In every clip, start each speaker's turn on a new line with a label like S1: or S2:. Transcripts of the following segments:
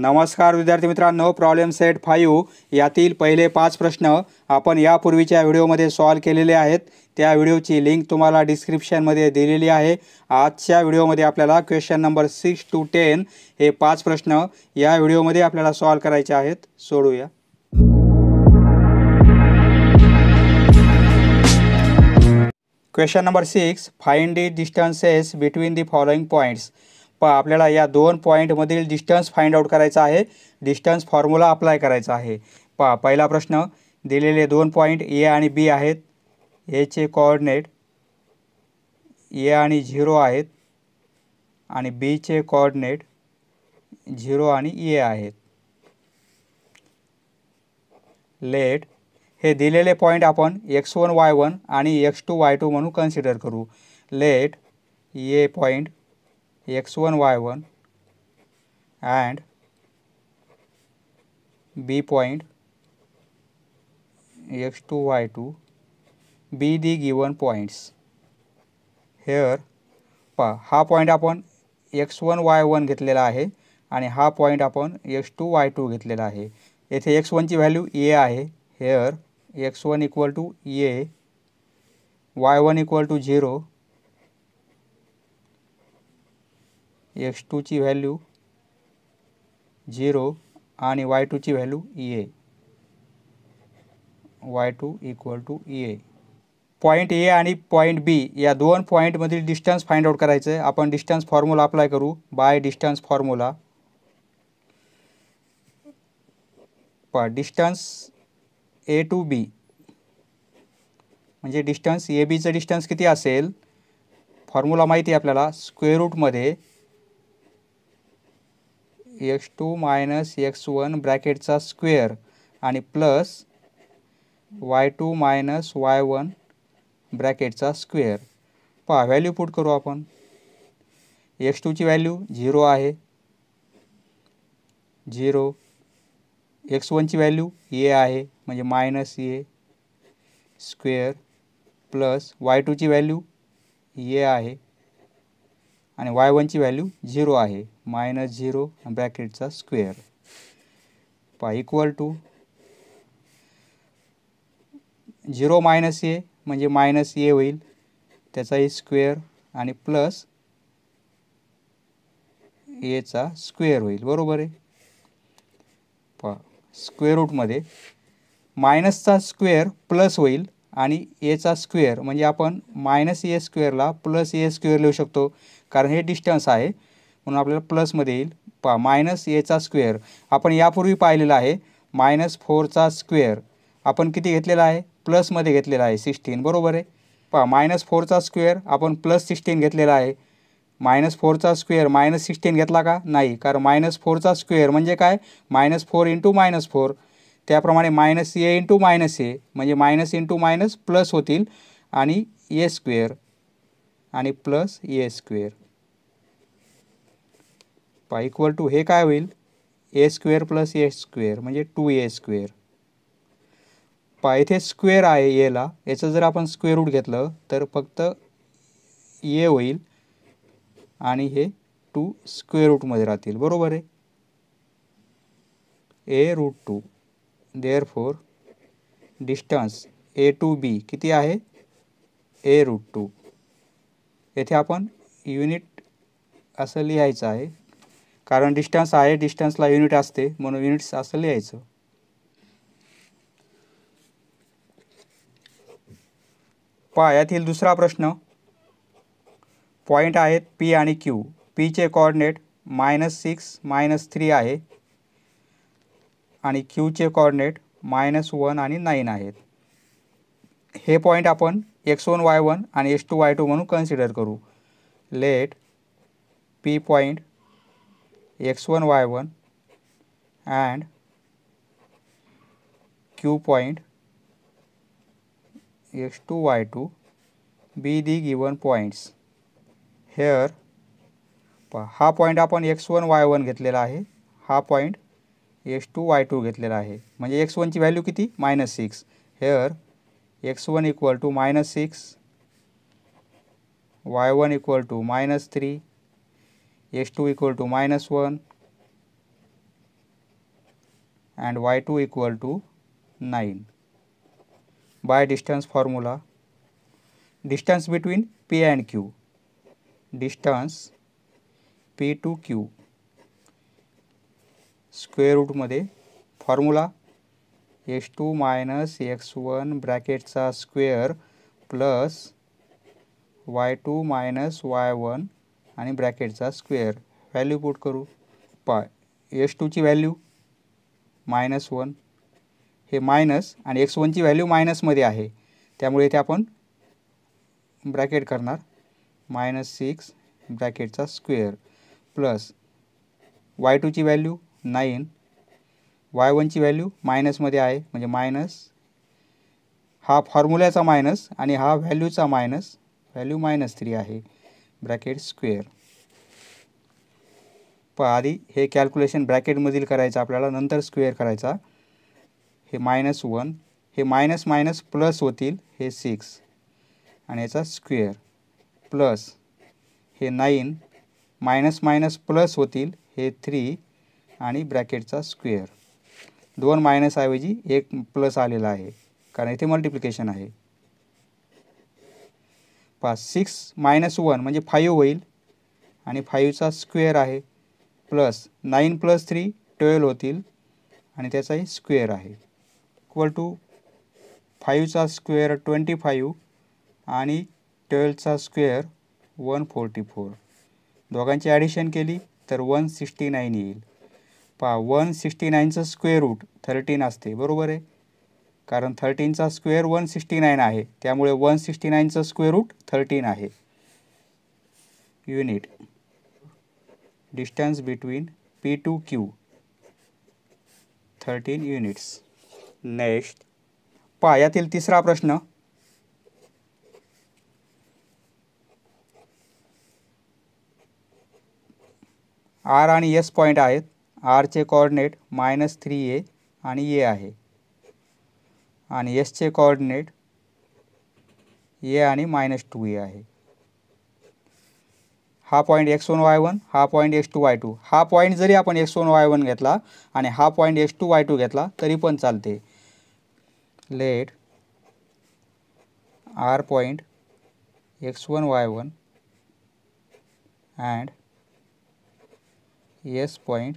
S1: नमस्कार विद्यार्थी मित्रांनो प्रॉब्लेम सेट फाईव्ह यातील पहिले पाच प्रश्न आपण यापूर्वीच्या व्हिडिओमध्ये सॉल्व केलेले आहेत त्या व्हिडिओची लिंक तुम्हाला डिस्क्रिप्शनमध्ये दिलेली आहे आजच्या व्हिडिओमध्ये आपल्याला question number six to ten हे पाच प्रश्न या व्हिडिओमध्ये आपल्याला सॉल्व करायचे आहेत सोडूया question number six find the distances between the following points प आपल्याला या दोन पॉईंटमधील डिस्टन्स फाइंड आउट करायचा आहे डिस्टन्स फॉर्म्युला अप्लाय करायचा आहे पहा पहिला प्रश्न दिलेले दोन पॉईंट ए आणि बी आहेत एचे कॉर्डिनेट ए आणि झिरो आहेत आणि बीचे कॉर्डिनेट झिरो आणि ए आहेत लेट हे दिलेले पॉईंट आपण एक्स वन वाय वन आणि एक्स टू वाय टू म्हणून कन्सिडर करू let A point x one one y x1 y1 and b point x2 y2 be the given points here प हा पॉईंट आपण x one Y one घेतलेला आहे आणि हा पॉईंट आपण एक्स टू वाय टू घेतलेला आहे येथे एक्स वनची व्हॅल्यू ए आहे here x one equal to A y one equal to zero x टूची व्हॅल्यू झिरो आणि वाय टूची value A y two equal to A point A आणि point बी या दोन पॉईंटमधील डिस्टन्स फाइंड आउट करायचं आहे आपण डिस्टन्स फॉर्म्युला अप्लाय करू बाय डिस्टन्स फॉर्म्युला पण डिस्टन्स ए टू बी म्हणजे डिस्टन्स ए बीचं डिस्टन्स किती असेल फॉर्म्युला माहिती आहे आपल्याला स्क्वेअर रूटमध्ये x two minus x one ब्रॅकेटचा स्क्वेअर आणि plus Y two minus Y one ब्रॅकेटचा स्क्वेअर पहा व्हॅल्यू पुट करू आपण एक्स टूची व्हॅल्यू झिरो आहे झिरो एक्स वनची व्हॅल्यू ए आहे म्हणजे minus A square plus Y टूची व्हॅल्यू ए आहे आणि वाय वनची व्हॅल्यू झिरो आहे मायनस झिरो ब्रॅकेटचा स्क्वेअर पहा equal to zero minus A म्हणजे मायनस ए होईल त्याचाही स्क्वेअर आणि प्लस एचा स्क्वेअर होईल बरोबर आहे पहा स्क्वेअर रूटमध्ये मायनसचा स्क्वेअर प्लस होईल आणि एचा स्क्वेअर म्हणजे आपण मायनस ए स्क्वेअरला प्लस ए स्क्वेअर लिहू शकतो कारण हे डिस्टन्स आहे म्हणून आपल्याला प्लसमध्ये येईल पा मायनस एचा स्क्वेअर आपण यापूर्वी पाहिलेला आहे मायनस फोरचा स्क्वेअर आपण किती घेतलेला आहे प्लसमध्ये घेतलेला आहे सिक्स्टीन बरोबर आहे पहा मायनस फोरचा स्क्वेअर आपण प्लस सिक्स्टीन घेतलेला आहे मायनस फोरचा स्क्वेअर मायनस सिक्स्टीन घेतला का नाही कारण मायनस फोरचा स्क्वेअर म्हणजे काय minus four into minus four त्याप्रमाणे minus A into minus A म्हणजे मायनस इंटू मायनस प्लस होतील आणि ए स्क्वेअर आणि प्लस ए स्क्वेअर पाय इक्वल टू हे काय होईल A square plus A square म्हणजे टू ए स्क्वेअर पाय इथे स्क्वेअर आहे एला याचं जर आपण स्क्वेअर रूट घेतलं तर फक्त ए होईल आणि हे टू स्क्वेअर रूटमध्ये राहतील बरोबर आहे A root two therefore distance A to B किती आहे ए रूट टू येथे आपण युनिट असं लिहायचं आहे कारण डिस्टन्स आहे डिस्टन्सला युनिट असते म्हणून युनिट्स असं लिहायचं पायातील यातील दुसरा प्रश्न पॉईंट आहेत पी आणि क्यू पीचे coordinate minus six minus three आहे आणि क्यूचे कॉर्डिनेट मायनस वन आणि नाईन आहेत हे पॉईंट आपण एक्स वन वाय वन आणि एस टू वाय टू म्हणून कन्सिडर करू let P point x1 y1 and q point x2 y2 be the given points here हा पॉईंट आपण एक्स वन वाय वन घेतलेला आहे हा point x two Y two घेतलेला आहे म्हणजे एक्स वनची व्हॅल्यू किती minus six here x one equal to minus six y one equal to minus three x two equal to minus one and y two equal to nine by distance formula distance between P and Q distance P to Q square रूटमध्ये formula S two minus x one ब्रॅकेटचा square plus Y two minus Y one आणि ब्रॅकेटचा square value put करू पाय x टूची value minus one हे minus आणि x वनची व्हॅल्यू मायनसमध्ये आहे त्यामुळे इथे आपण ब्रॅकेट करणार मायनस सिक्स ब्रॅकेटचा स्क्वेअर प्लस वाय टूची व्हॅल्यू नाईन वाय वनची व्हॅल्यू मायनसमध्ये आहे म्हणजे मायनस हा फॉर्म्युल्याचा मायनस आणि हा व्हॅल्यूचा मायनस व्हॅल्यू मायनस थ्री आहे ब्रॅकेट स्क्वेअर प हे कॅल्क्युलेशन ब्रॅकेटमधील करायचं आपल्याला नंतर स्क्वेअर करायचा हे मायनस वन हे मायनस मायनस प्लस होतील हे सिक्स आणि याचा स्क्वेअर प्लस हे नाईन मायनस मायनस प्लस होतील हे थ्री आणि ब्रॅकेटचा स्क्वेअर दोन मायनसऐवजी एक प्लस आलेला आहे कारण इथे मल्टिप्लिकेशन आहे पा सिक्स मायनस वन म्हणजे फाईव्ह होईल आणि फाईव्हचा स्क्वेअर आहे plus nine plus three twelve होतील आणि त्याचाही स्क्वेअर आहे इक्वल टू फाईव्हचा स्क्वेअर ट्वेंटी फाईव्ह आणि ट्वेल्वचा स्क्वेअर वन फोर्टी फोर दोघांची ॲडिशन केली तर वन सिक्स्टी नाईन येईल पहा वन सिक्स्टी नाईनचं स्क्वेअर रूट थर्टीन असते बरोबर आहे कारण थर्टीनचा स्क्वेअर वन सिक्स्टी नाईन आहे त्यामुळे वन सिक्स्टी नाईनचं स्क्वेअर रूट थर्टीन आहे unit distance between P to Q thirteen units next पहा यातील तिसरा प्रश्न आर आणि एस पॉईंट आहेत आरचे कॉर्डिनेट मायनस थ्री ए आणि ए आहे आणि एसचे कॉर्डिनेट ए आणि मायनस टू ए आहे हा point x one Y one हा point x two Y two हा पॉईंट जरी आपण एक्स वन वाय वन घेतला आणि हा point x two Y two घेतला तरी पण चालते let R point x one Y one and S point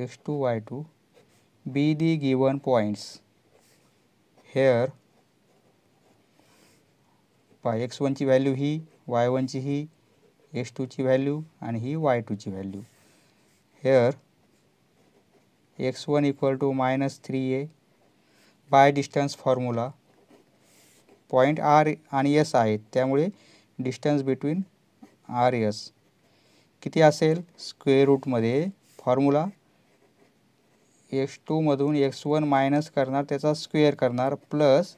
S1: x two Y two be the given points here पहा एक्स वनची व्हॅल्यू ही वाय वनची ही एक्स टूची व्हॅल्यू आणि ही वाय टूची value hair x one equal to minus three A by distance formula point R आणि एस आहेत त्यामुळे डिस्टन्स बिटवीन आर एस किती असेल स्क्वेअर रूटमध्ये फॉर्म्युला एक्स टूमधून एक्स वन मायनस करणार त्याचा स्क्वेअर करणार प्लस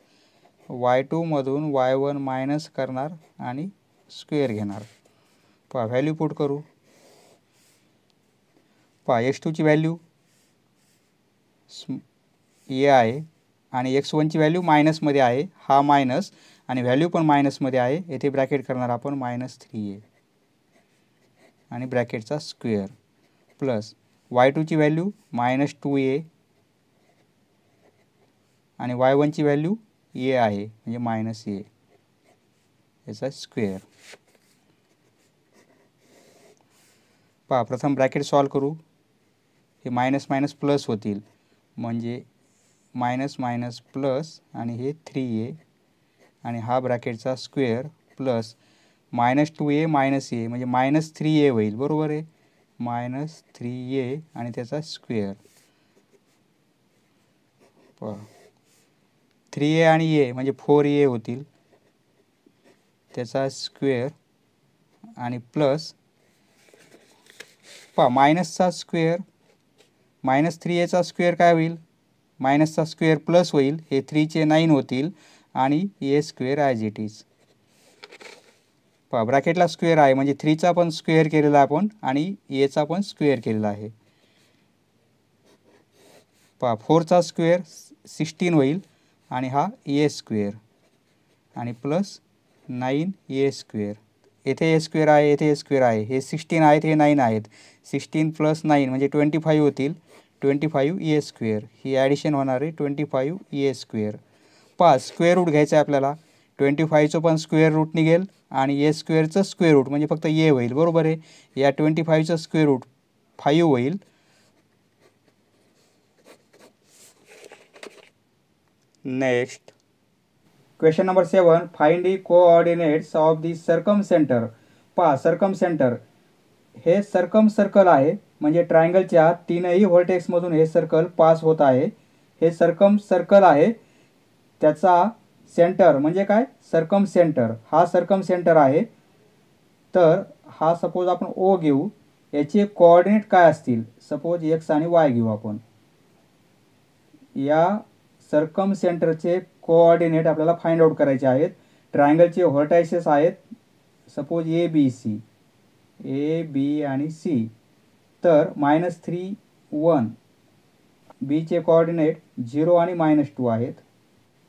S1: वाय टूमधून वाय वन मायनस करणार आणि स्क्वेअर घेणार पहा व्हॅल्यू पुट करू पहा एक्स टूची व्हॅल्यू ए आहे आणि एक्स वनची व्हॅल्यू मायनसमध्ये आहे हा मायनस आणि व्हॅल्यू पण मायनसमध्ये आहे येथे ब्रॅकेट करणार आपण मायनस थ्री ए आणि ब्रॅकेटचा स्क्वेअर प्लस वाय टूची व्हॅल्यू मायनस टू ए आणि वाय वनची व्हॅल्यू ए आहे म्हणजे मायनस ए याचा स्क्वेअर पहा प्रथम ब्रॅकेट सॉल्व करू हे मायनस मायनस प्लस होतील म्हणजे मायनस मायनस प्लस आणि हे थ्री ए आणि हा ब्रॅकेटचा square plus minus two A minus A म्हणजे मायनस थ्री ए होईल बरोबर आहे मायनस थ्री ए आणि त्याचा स्क्वेअर प थ्री ए आणि ए म्हणजे फोर ए होतील त्याचा स्क्वेअर आणि प्लस पा मायनसचा स्क्वेअर मायनस थ्री एचा स्क्वेअर काय होईल मायनसचा स्क्वेअर प्लस होईल हे थ्रीचे नाईन होतील आणि A square as it is पहा ब्रॅकेटला स्क्वेअर आहे म्हणजे थ्रीचा पण स्क्वेअर केलेला आहे आपण आणि एचा पण स्क्वेअर केलेला आहे पहा फोरचा स्क्वेअर सिक्स्टीन होईल आणि हा ए स्क्वेअर आणि प्लस नाईन ए स्क्वेअर येथे ए स्क्वेअर आहे येथे ए स्क्वेअर आहे हे सिक्स्टीन आहेत हे नाईन आहेत सिक्स्टीन प्लस नाईन म्हणजे ट्वेंटी फाईव्ह होतील ट्वेंटी फाईव्ह ए स्क्वेअर ही ॲडिशन होणार आहे ट्वेंटी फाईव्ह ए स्क्वेअर पा स्क्वेअर रूट घ्यायचं आहे आपल्याला ट्वेंटी फायचं पण स्क्वेअर रूट निघेल आणि ए स्क्वेअरचं स्क्वेअर रूट म्हणजे फक्त ए होईल बरोबर आहे या ट्वेंटी फाईव्हचं स्क्वेअर रूट फाईव्ह होईल next question number seven find the coordinates of the circumcentre पा सर्कम सेंटर हे सर्कम सर्कल आहे म्हणजे ट्रायंगलच्या तीनही व्हर्टेक्समधून हे सर्कल पास होत आहे हे सर्कम सर्कल आहे त्याचा सेंटर म्हणजे काय सरकम सेंटर हा सरकम सेंटर आहे तर हा सपोज आपण ओ घेऊ याचे कोऑर्डिनेट काय असतील सपोज एक्स आणि वाय घेऊ आपण या सरकम सेंटरचे कोऑर्डिनेट आपल्याला फाइंड आउट करायचे आहेत ट्रायंगलचे व्हर्टायसेस आहेत suppose A B C A B आणि सी तर मायनस थ्री वन बीचे कोऑर्डिनेट झिरो आणि मायनस टू आहेत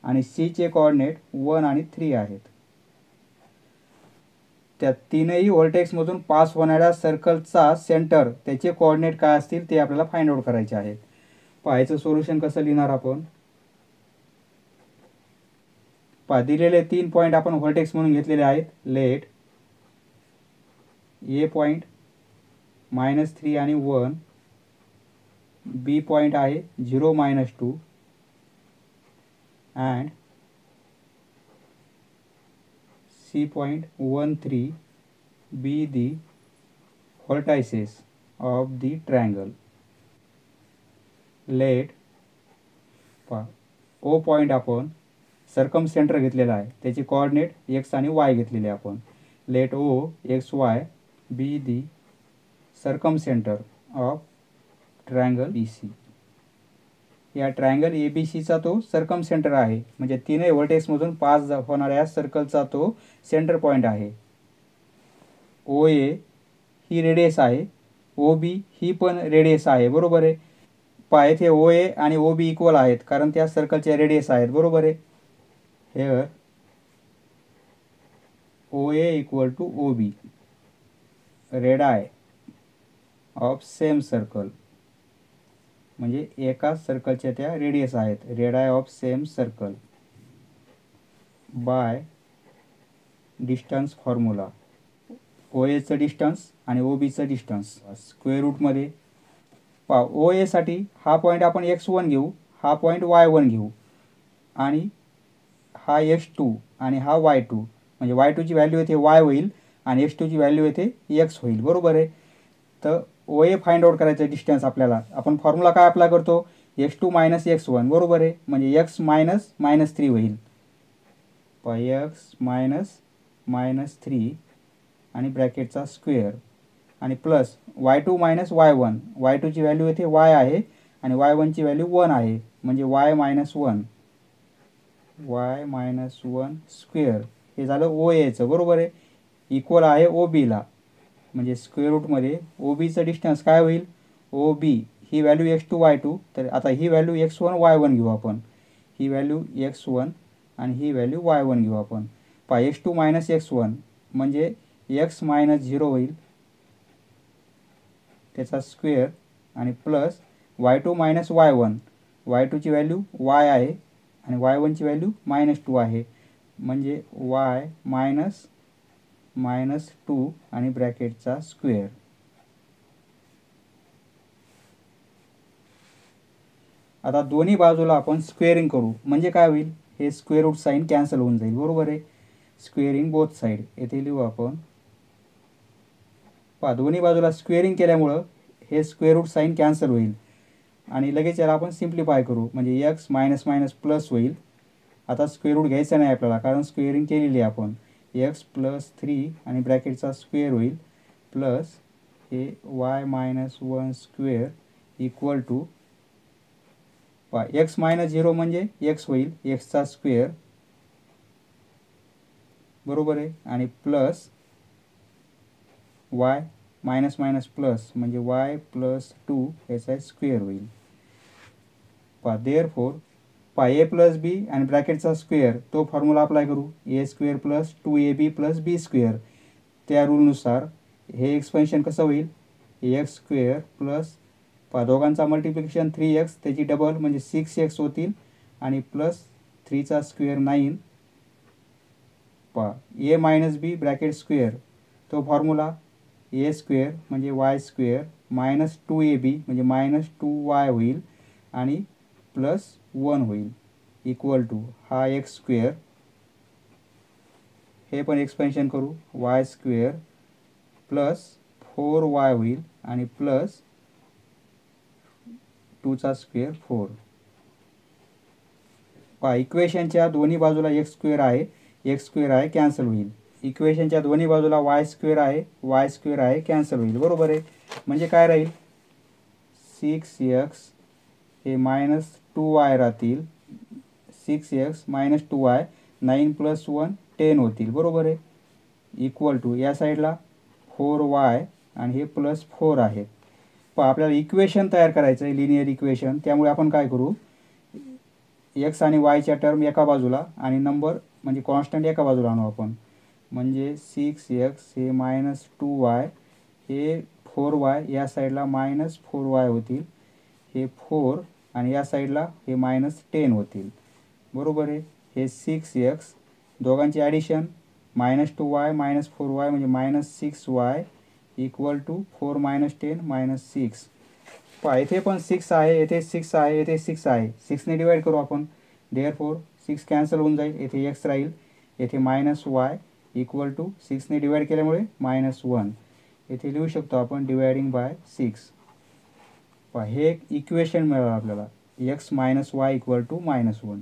S1: आणि सीचे कॉर्डिनेट वन आणि थ्री आहेत त्या तीनही व्हर्टेक्समधून पास होणाऱ्या सर्कलचा सेंटर त्याचे कॉर्डिनेट काय असतील ते आपल्याला फाइंड आउट करायचे आहेत पाहायचं सोल्युशन कसं लिहिणार आपण पा दिलेले तीन पॉईंट आपण व्हर्टेक्स म्हणून घेतलेले आहेत let A point minus three आणि वन बी पॉईंट आहे zero minus two and C point and C.13 be the vertices of the triangle. Let O point आपण सर्कम सेंटर घेतलेला आहे त्याची कॉर्डिनेट एक्स आणि वाय घेतलेली आहे आपण let O x y be the circumcentre of triangle E C या triangle A B सीचा तो सर्कम सेंटर आहे म्हणजे तीनही मधून पास होणाऱ्या सर्कलचा तो सेंटर पॉईंट आहे ओ ए ही रेडियस आहे ओ बी ही पण रेडियस आहे बरोबर आहे पाय हे ओ ए आणि ओ बी इक्वल आहेत कारण त्या सर्कलचे रेडियस आहेत बरोबर आहे हे O A equal to O B radii of same circle म्हणजे एकाच सर्कलच्या त्या रेडियस आहेत radii of same circle by distance formula O एचं डिस्टन्स आणि ओ बीचं डिस्टन्स स्क्वेअर रूटमध्ये पा ओ एसाठी हा पॉईंट आपण एक्स वन घेऊ हा पॉईंट वाय वन घेऊ आणि हा एक्स टू आणि हा वाय टू म्हणजे वाय टूची व्हॅल्यू ते वाय होईल आणि एक्स टूची व्हॅल्यू येथे एक्स होईल बरोबर आहे तर ओ ए फाइंड आउट करायचं आहे डिस्टन्स आपल्याला आपण फॉर्म्युला काय अप्लाय करतो x two minus x one बरोबर आहे म्हणजे एक्स मायनस मायनस थ्री होईल एक्स मायनस मायनस थ्री आणि ब्रॅकेटचा स्क्वेअर आणि plus Y two minus Y one Y टूची व्हॅल्यू येथे वाय आहे आणि वाय वनची व्हॅल्यू वन आहे म्हणजे y minus one y minus one square हे झालं ओ एचं बरोबर आहे इक्वल आहे ओ बीला म्हणजे स्क्वेअर रूटमध्ये ओ बीचं डिस्टन्स काय होईल ओ बी ही value x two Y two तर आता ही value x one Y one घेऊ आपण ही व्हॅल्यू एक्स वन आणि ही व्हॅल्यू वाय वन घेऊ आपण पहा x two minus x one म्हणजे एक्स मायनस झिरो होईल त्याचा स्क्वेअर आणि plus Y two minus Y one Y टूची व्हॅल्यू वाय आहे आणि वाय वनची व्हॅल्यू मायनस टू आहे म्हणजे वाय मायनस मायनस टू आणि ब्रॅकेटचा स्क्वेअर आता दोन्ही बाजूला आपण स्क्वेअरिंग करू म्हणजे काय होईल हे स्क्वेअर रूट साईन कॅन्सल होऊन जाईल बरोबर आहे स्क्वेअरिंग बोथ साईड येथे लिहू आपण पहा दोन्ही बाजूला स्क्वेअरिंग केल्यामुळं हे स्क्वेअर रूट साईन कॅन्सल होईल आणि लगेच याला आपण सिम्प्लिफाय करू म्हणजे यक्स मायनस मायनस प्लस होईल आता स्क्वेअर रूट घ्यायचं नाही आपल्याला कारण स्क्वेअरिंग केलेली आहे आपण एक्स प्लस थ्री आणि ब्रॅकेटचा स्क्वेअर होईल प्लस हे y minus one square equal to पा एक्स मायनस झिरो म्हणजे एक्स होईल एक्सचा स्क्वेअर बरोबर आहे आणि plus y minus minus plus म्हणजे वाय प्लस टू याचा स्क्वेअर होईल पा देअर फोर पहा ए प्लस बी आणि ब्रॅकेटचा स्क्वेअर तो फॉर्म्युला अप्लाय करू A square plus two A B plus B square त्या रूलनुसार हे एक्सपेन्शन कसं होईल एक्स स्क्वेअर प्लस पहा दोघांचा मल्टिप्लिकेशन थ्री एक्स त्याची डबल म्हणजे सिक्स एक्स होतील आणि प्लस थ्रीचा स्क्वेअर नाईन पहा A minus B bracket square तो फॉर्म्युला ए स्क्वेअर म्हणजे y square minus two A B म्हणजे मायनस टू वाय होईल आणि प्लस वन होईल इक्वल टू हा एक्स स्क्वेअर हे पण एक्सपेन्शन करू y square plus four y होईल आणि प्लस टूचा स्क्वेअर फोर पहा इक्वेशनच्या दोन्ही बाजूला एक्स स्क्वेअर आहे एक्स स्क्वेअर आहे कॅन्सल होईल इक्वेशनच्या दोन्ही बाजूला वाय स्क्वेअर आहे वाय स्क्वेअर आहे कॅन्सल होईल बरोबर आहे म्हणजे काय राहील सिक्स एक्स हे मायनस टू वाय राहतील six x minus two y nine plus one ten होतील बरोबर आहे इक्वल टू या साईडला फोर वाय आणि हे प्लस फोर आहे प आपल्याला इक्वेशन तयार करायचं आहे लिनियर इक्वेशन त्यामुळे आपण काय करू एक्स आणि वायच्या टर्म एका बाजूला आणि नंबर म्हणजे कॉन्स्टंट एका बाजूला आणू आपण म्हणजे सिक्स एक्स हे मायनस टू वाय हे फोर वाय या साईडला मायनस फोर वाय होतील हे फोर आणि या साईडला हे मायनस टेन होतील बरोबर आहे हे सिक्स एक्स दोघांची addition minus two y minus four y म्हणजे minus six y equal to four minus ten minus six पहा येथे पण सिक्स आहे येथे सिक्स आहे येथे सिक्स आहे सिक्सने डिवाईड करू आपण डेअर फोर सिक्स कॅन्सल होऊन जाईल येथे एक्स राहील येथे मायनस वाय इक्वल टू सिक्सने डिवाईड केल्यामुळे मायनस वन येथे लिहू शकतो आपण डिवायडिंग बाय सिक्स पहा हे एक इक्वेशन मिळालं आपल्याला x minus y equal to minus one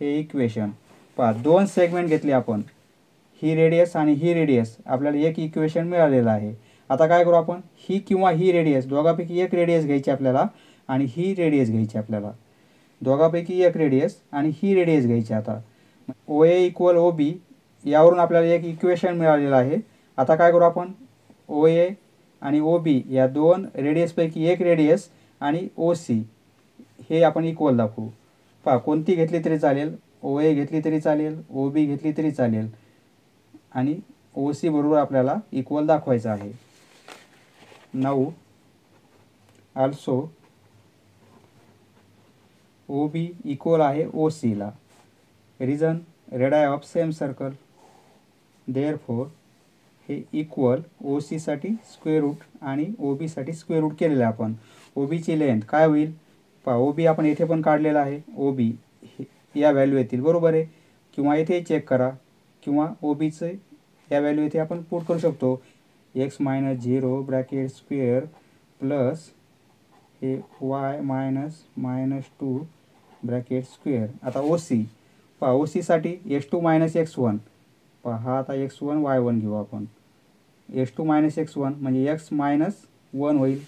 S1: हे इक्वेशन पहा दोन सेगमेंट घेतले आपण ही रेडियस आणि ही रेडियस आपल्याला एक इक्वेशन मिळालेलं आहे आता काय करू आपण ही किंवा ही रेडियस दोघापैकी एक रेडियस घ्यायची आपल्याला आणि ही रेडियस घ्यायची आपल्याला दोघापैकी एक रेडियस आणि ही रेडियस घ्यायची आता ओ ए इक्वल ओ बी यावरून आपल्याला एक इक्वेशन मिळालेलं आहे आता काय करू आपण ओ ए आणि ओ बी या दोन रेडियसपैकी एक रेडियस आणि ओ सी हे आपण इक्वल दाखवू पहा कोणती घेतली तरी चालेल ओ ए घेतली तरी चालेल ओ बी घेतली तरी चालेल आणि ओ सी बरोबर आपल्याला इक्वल दाखवायचं आहे नऊ आल्सो ओ बी इक्वल आहे ओ सीला reason radii of same circle therefore हे इक्वल ओ सीसाठी स्क्वेअर रूट आणि ओ बीसाठी स्क्वेअर रूट केलेलं आहे आपण ओ बीची लेंथ काय होईल पहा ओ बी आपण येथे पण काढलेला आहे ओ बी या व्हॅल्यू येतील बरोबर आहे किंवा येथे चेक करा किंवा ओबीचे या व्हॅल्यू येथे आपण पुट करू शकतो x minus zero bracket square plus हे y minus minus two bracket square आता ओ सी पहा ओ सीसाठी S two minus x one पहा हा आता एक्स वन वाय वन घेऊ आपण S two minus x one म्हणजे एक्स मायनस वन होईल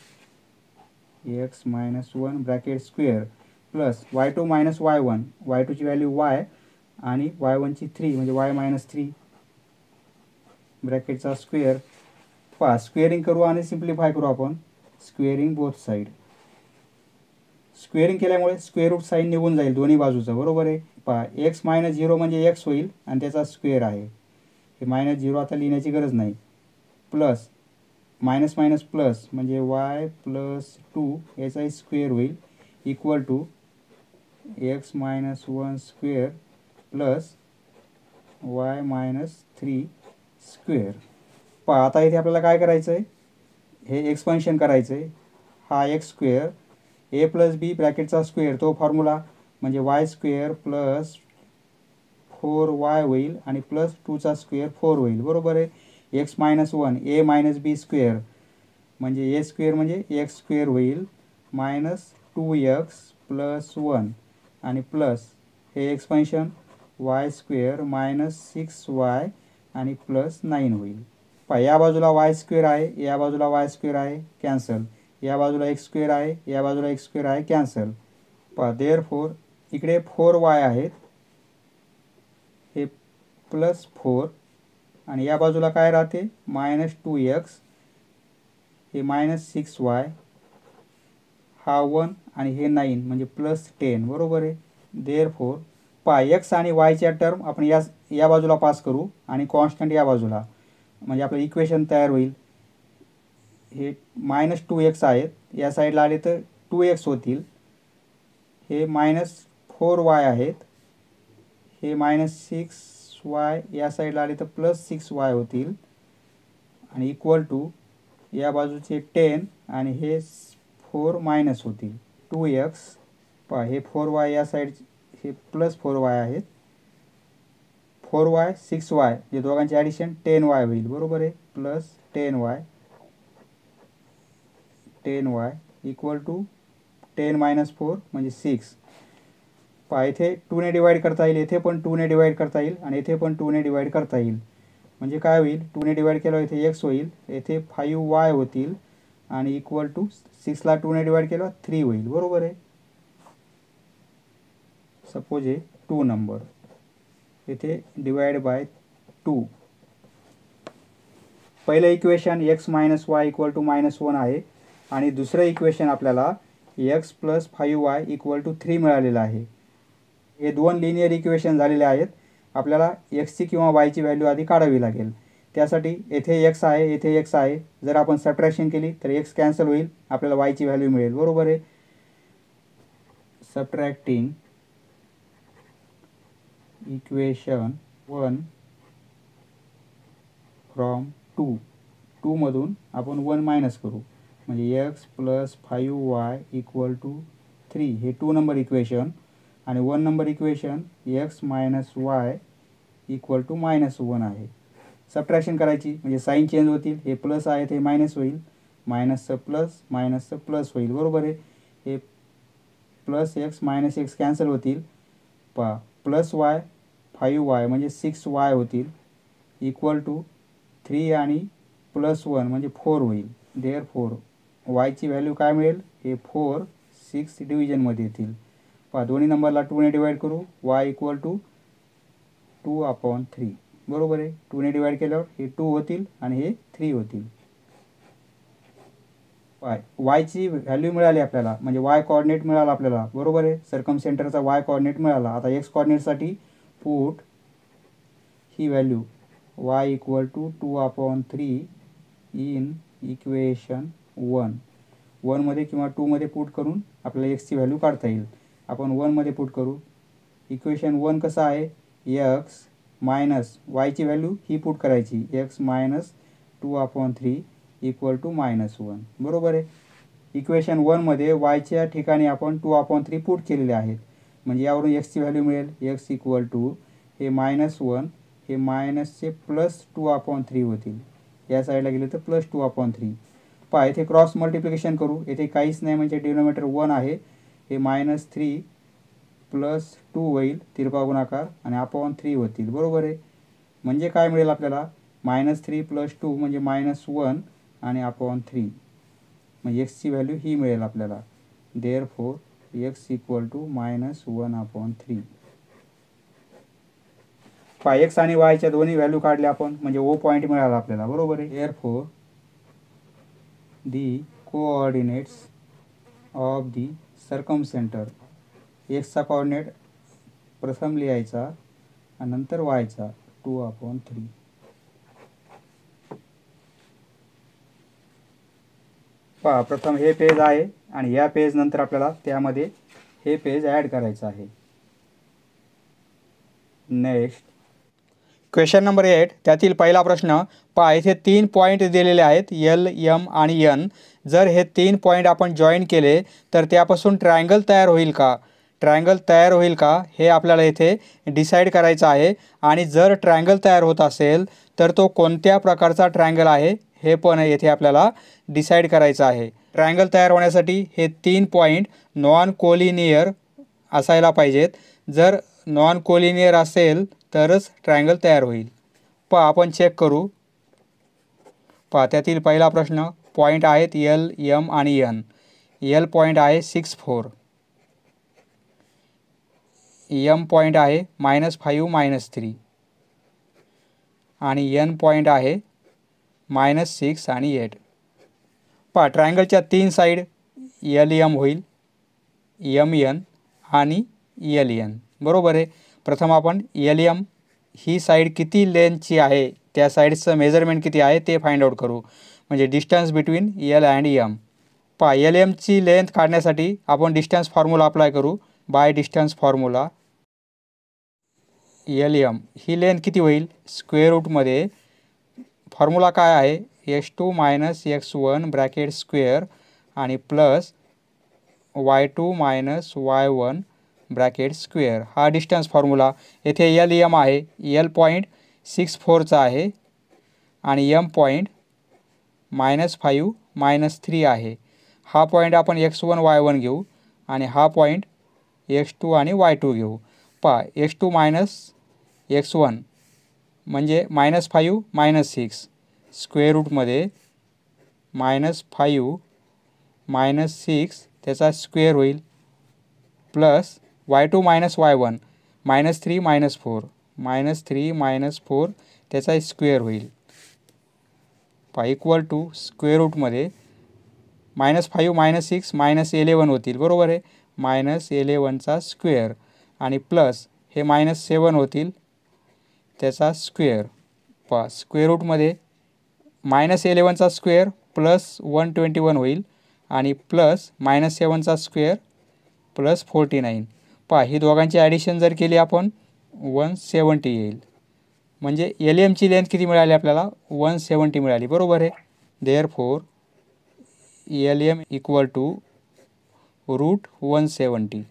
S1: x minus one bracket square plus Y two minus Y one Y टूची व्हॅल्यू वाय आणि Y वनची थ्री म्हणजे वाय मायनस थ्री ब्रॅकेटचा स्क्वेअर पहा squaring करू आणि सिम्प्लिफाय करू आपण स्क्वेअरिंग बोथ साईड स्क्वेअरिंग केल्यामुळे स्क्वेअर रूट साईन निघून जाईल दोन्ही बाजूचं बरोबर आहे पहा एक्स मायनस झिरो म्हणजे एक्स होईल आणि त्याचा स्क्वेअर आहे हे मायनस झिरो आता लिहिण्याची गरज नाही प्लस मायनस मायनस प्लस म्हणजे वाय प्लस टू याचाही स्क्वेअर होईल equal to x minus one square plus y minus three square पहा आता इथे आपल्याला काय करायचं आहे हे एक्सपन्शन करायचं आहे हा x square A plus B ब्रॅकेटचा स्क्वेअर तो फॉर्म्युला म्हणजे y square plus four y होईल आणि प्लस टूचा स्क्वेअर फोर होईल बरोबर आहे x minus one A minus B square म्हणजे ए स्क्वेअर म्हणजे एक्स स्क्वेअर होईल minus two x plus one आणि प्लस हे expansion y square minus six y आणि प्लस नाईन होईल पहा या बाजूला वाय स्क्वेअर आहे या बाजूला वाय स्क्वेअर आहे कॅन्सल या बाजूला एक्स स्क्वेअर आहे या बाजूला एक्स स्क्वेअर आहे कॅन्सल प देअर फोर इकडे फोर वाय आहेत हे प्लस फोर आणि या बाजूला काय राहते मायनस टू एक्स हे मायनस सिक्स वाय हा वन आणि हे नाईन म्हणजे प्लस टेन बरोबर आहे देअर फोर पाय एक्स आणि वायच्या टर्म आपण या या बाजूला पास करू आणि कॉन्स्टंट या बाजूला म्हणजे आपलं इक्वेशन तयार होईल हे मायनस टू एक्स आहेत या साईडला आले तर टू एक्स होतील हे मायनस फोर वाय आहेत हे मायनस सिक्स वाय या साईडला आले तर प्लस सिक्स वाय होतील आणि इक्वल टू या बाजूचे टेन आणि हे फोर मायनस होतील टू एक्स पा हे फोर वाय या साईड हे प्लस फोर वाय आहेत फोर वाय सिक्स वाय जे दोघांचे ॲडिशन टेन वाय होईल बरोबर आहे plus ten y ten y equal to ten minus four म्हणजे सिक्स पहा इथे टूने डिवाईड करता येईल इथे पण टूने डिवाईड करता येईल आणि इथे पण टूने डिवाईड करता येईल म्हणजे काय होईल टूने डिवाइड केलं इथे एक्स होईल येथे फाईव्ह वाय होतील आणि इक्वल टू सिक्सला टूने डिवाईड केलं थ्री होईल बरोबर आहे सपोज हे टू नंबर इथे डिवाइड बाय टू पहिलं equation x minus y equal to minus one आहे आणि दुसरं इक्वेशन आपल्याला x plus five y equal to three मिळालेलं आहे हे दोन लिनियर इक्वेशन झालेले आहेत आपल्याला एक्सची किंवा वायची व्हॅल्यू आधी काढावी लागेल त्यासाठी येथे एक्स आहे येथे एक्स आहे जर आपण सबट्रॅक्शन केली तर एक्स कॅन्सल होईल आपल्याला वायची व्हॅल्यू मिळेल बरोबर आहे subtracting equation one from two टूमधून आपण वन मायनस करू म्हणजे x plus five y equal to three हे टू नंबर इक्वेशन आणि one number equation x minus y equal to minus one आहे सबट्रॅक्शन करायची म्हणजे साईन चेंज होतील हे प्लस आहे ते मायनस होईल मायनसचं प्लस मायनसचं प्लस होईल बरोबर आहे हे plus x minus x cancel होतील पा प्लस वाय फाईव्ह वाय म्हणजे सिक्स वाय होतील इक्वल टू थ्री आणि प्लस वन म्हणजे फोर होईल देअर फोर वायची व्हॅल्यू काय मिळेल हे फोर सिक्स डिव्हिजनमध्ये येतील पहा दोन्ही नंबरला टूने डिवाईड करू y equal to two upon three बरोबर आहे टूने डिवाईड केल्यावर हे टू होतील आणि हे थ्री होतील वाय वायची व्हॅल्यू मिळाली आपल्याला म्हणजे वाय कॉर्डिनेट मिळाला आपल्याला बरोबर आहे सरकम सेंटरचा वाय कॉर्डिनेट मिळाला आता एक्स कॉर्डिनेटसाठी पुट ही value y equal to two upon three in equation one वनमध्ये किंवा टूमध्ये पुट करून आपल्याला एक्सची व्हॅल्यू काढता येईल आपण वनमध्ये पुट करू इक्वेशन वन कसं आहे यक्स मायनस वायची व्हॅल्यू ही पुट करायची x minus two upon three equal to minus one बरोबर आहे इक्वेशन वनमध्ये वायच्या ठिकाणी आपण टू अपॉन थ्री पुट केलेले आहेत म्हणजे यावरून एक्सची व्हॅल्यू मिळेल एक्स इक्वल टू हे मायनस वन हे मायनसचे प्लस टू अपॉन थ्री होतील या साईडला गेले तर प्लस टू अपॉन थ्री पहा इथे क्रॉस मल्टिप्लिकेशन करू येथे काहीच नाही म्हणजे डिलोमीटर वन आहे हे मायनस थ्री प्लस टू होईल तिरपा गुणाकार आणि अपॉन थ्री होतील बरोबर आहे म्हणजे काय मिळेल आपल्याला मायनस थ्री प्लस टू म्हणजे मायनस वन आणि अपॉन थ्री म्हणजे एक्सची व्हॅल्यू ही मिळेल आपल्याला therefore x equal to minus one upon three पा एक्स आणि वायच्या दोन्ही व्हॅल्यू काढल्या आपण म्हणजे ओ पॉईंट मिळाला आपल्याला बरोबर आहे therefore the coordinates of the circumcenter एक्सचा कॉर्डिनेट प्रथम लिहायचा आणि नंतर व्हायचा टू अपॉन थ्री पहा प्रथम हे पेज आहे आणि या पेज नंतर आपल्याला त्यामध्ये हे पेज ॲड करायचं आहे नेक्स्ट क्वेश्चन नंबर एट त्यातील पहिला प्रश्न पहा इथे तीन पॉईंट दिलेले आहेत एल एम आणि एन जर हे तीन पॉईंट आपण जॉईन केले तर त्यापासून ट्रायंगल तयार होईल का ट्रायंगल तयार होईल का हे आपल्याला इथे डिसाईड करायचं आहे आणि जर ट्रायंगल तयार होत असेल तर तो कोणत्या प्रकारचा ट्रायंगल आहे हे पण येथे आपल्याला डिसाईड करायचं आहे ट्रायंगल तयार होण्यासाठी हे तीन पॉईंट नॉन कोलिनियर असायला पाहिजेत जर नॉन कोलिनियर असेल तरच ट्रायंगल तयार होईल पहा आपण चेक करू पहा त्यातील पहिला प्रश्न पॉईंट आहेत यल यम आणि यन यल पॉईंट आहे सिक्स फोर यम पॉईंट आहे मायनस फाईव्ह मायनस थ्री आणि यन पॉईंट आहे मायनस सिक्स आणि एट पहा ट्रायंगलच्या तीन साईड यल यम होईल यम यन आणि यल यन बरोबर आहे प्रथम आपण यल यम ही साईड किती लेनची आहे त्या साईडचं मेजरमेंट किती आहे ते फाइंड आउट करू म्हणजे distance between L and M पहा एल एमची लेंथ काढण्यासाठी आपण डिस्टन्स फॉर्म्युला अप्लाय करू by distance formula L M ही लेंथ किती होईल स्क्वेअर रूटमध्ये फॉर्म्युला काय आहे x two minus x one bracket square आणि plus Y two minus Y one bracket square हा डिस्टन्स फॉर्म्युला येथे एल एम आहे एल पॉईंट सिक्स फोरचा आहे आणि M point minus five minus three आहे हा पॉईंट आपण एक्स वन वाय वन घेऊ आणि हा पॉईंट एक्स टू आणि वाय टू घेऊ पा x two minus x one म्हणजे minus five minus six square रूटमध्ये मायनस फाईव्ह मायनस सिक्स त्याचा स्क्वेअर होईल plus Y two minus Y one minus three minus four minus three minus four त्याचा square होईल alpha equal to square रूटमध्ये minus five minus six minus eleven होतील बरोबर आहे minus एलेवनचा square आणि प्लस हे मायनस सेवन होतील त्याचा स्क्वेअर पा स्क्वेअर रूटमध्ये मायनस एलेवनचा square plus one twenty one होईल आणि प्लस मायनस सेवनचा स्क्वेअर प्लस फोर्टी नाईन पहा ही दोघांची ॲडिशन जर केली आपण वन सेवन्टी येईल म्हणजे एल एमची लेंथ किती मिळाली आपल्याला वन सेवन्टी मिळाली बरोबर आहे therefore L M equal to root one seventy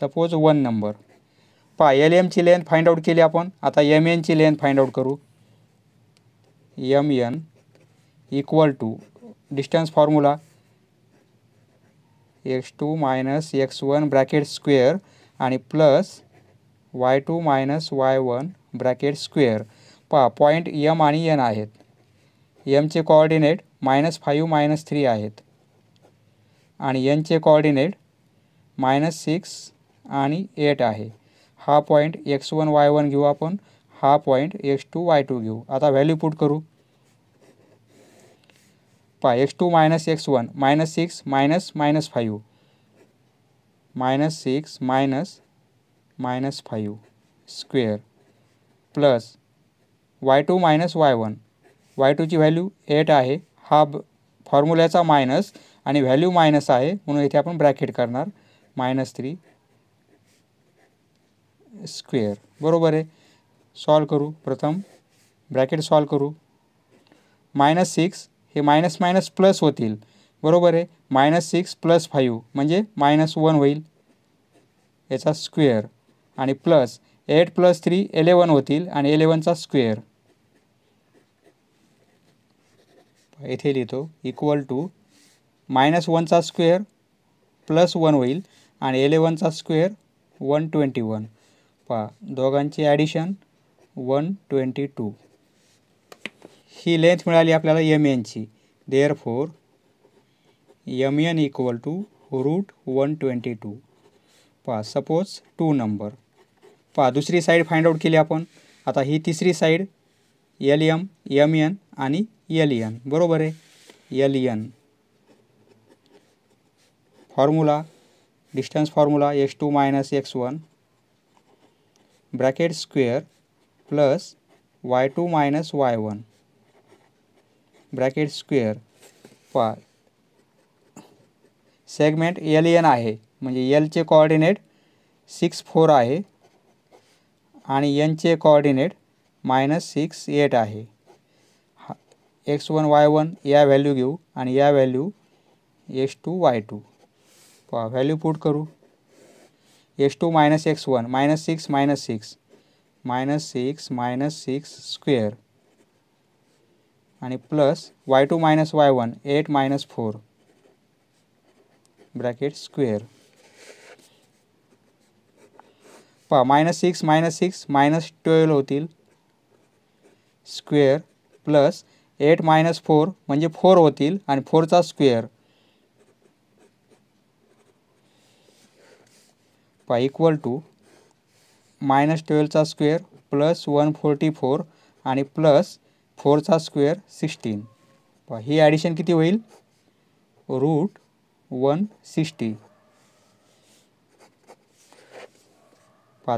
S1: suppose one number पहा एल एमची लेंथ फाइंड आउट केली आपण आता एम एनची लेंथ फाइंड आउट करू M N equal to distance formula x two minus x one bracket square आणि plus Y two minus Y one bracket square पहा point M आणि N आहेत यमचे coordinate minus five minus three आहेत आणि एनचे coordinate minus six आणि eight आहे हा point x one Y one घेऊ आपण हा point x two Y two घेऊ आता व्हॅल्यू पुट करू पहा x two minus x one minus six minus minus five minus six minus minus five square plus Y two minus Y one Y टूची value eight आहे हा फॉर्म्युल्याचा minus आणि value minus आहे म्हणून इथे आपण ब्रॅकेट करणार मायनस थ्री स्क्वेअर बरोबर आहे सॉल्व करू प्रथम ब्रॅकेट सॉल्व करू मायनस सिक्स हे मायनस मायनस प्लस होतील बरोबर आहे मायनस सिक्स प्लस फाईव्ह म्हणजे मायनस वन होईल याचा स्क्वेअर आणि plus eight plus three eleven होतील आणि एलेवनचा स्क्वेअर येथे लिहितो इक्वल टू मायनस वनचा स्क्वेअर प्लस वन होईल आणि एलेवनचा स्क्वेअर वन ट्वेंटी वन पहा दोघांची ॲडिशन वन ट्वेंटी टू ही लेंथ मिळाली आपल्याला एम एनची therefore M N equal to root one twenty two पहा सपोज टू नंबर पहा दुसरी साईड फाइंड आउट केली आपण आता ही तिसरी side L M M N आणि एल एन बरोबर आहे L N formula distance formula x two minus x one bracket square plus Y two minus Y one bracket square पा सेगमेंट एल एन आहे म्हणजे एलचे कॉर्डिनेट सिक्स फोर आहे आणि यांचे कॉर्डिनेट मायनस सिक्स एट आहे हा एक्स वन वाय वन या व्हॅल्यू घेऊ आणि या value x two Y two पहा व्हॅल्यू पुट करू S two minus x one minus six minus six minus six minus six square आणि plus Y two minus Y one eight minus four bracket square पहा minus six minus six minus twelve होतील square plus eight minus four म्हणजे four होतील आणि फोरचा square पहा equal to minus ट्वेल्वचा square plus one forty four आणि plus फोरचा स्क्वेअर सिक्स्टीन ही ॲडिशन किती होईल root one sixty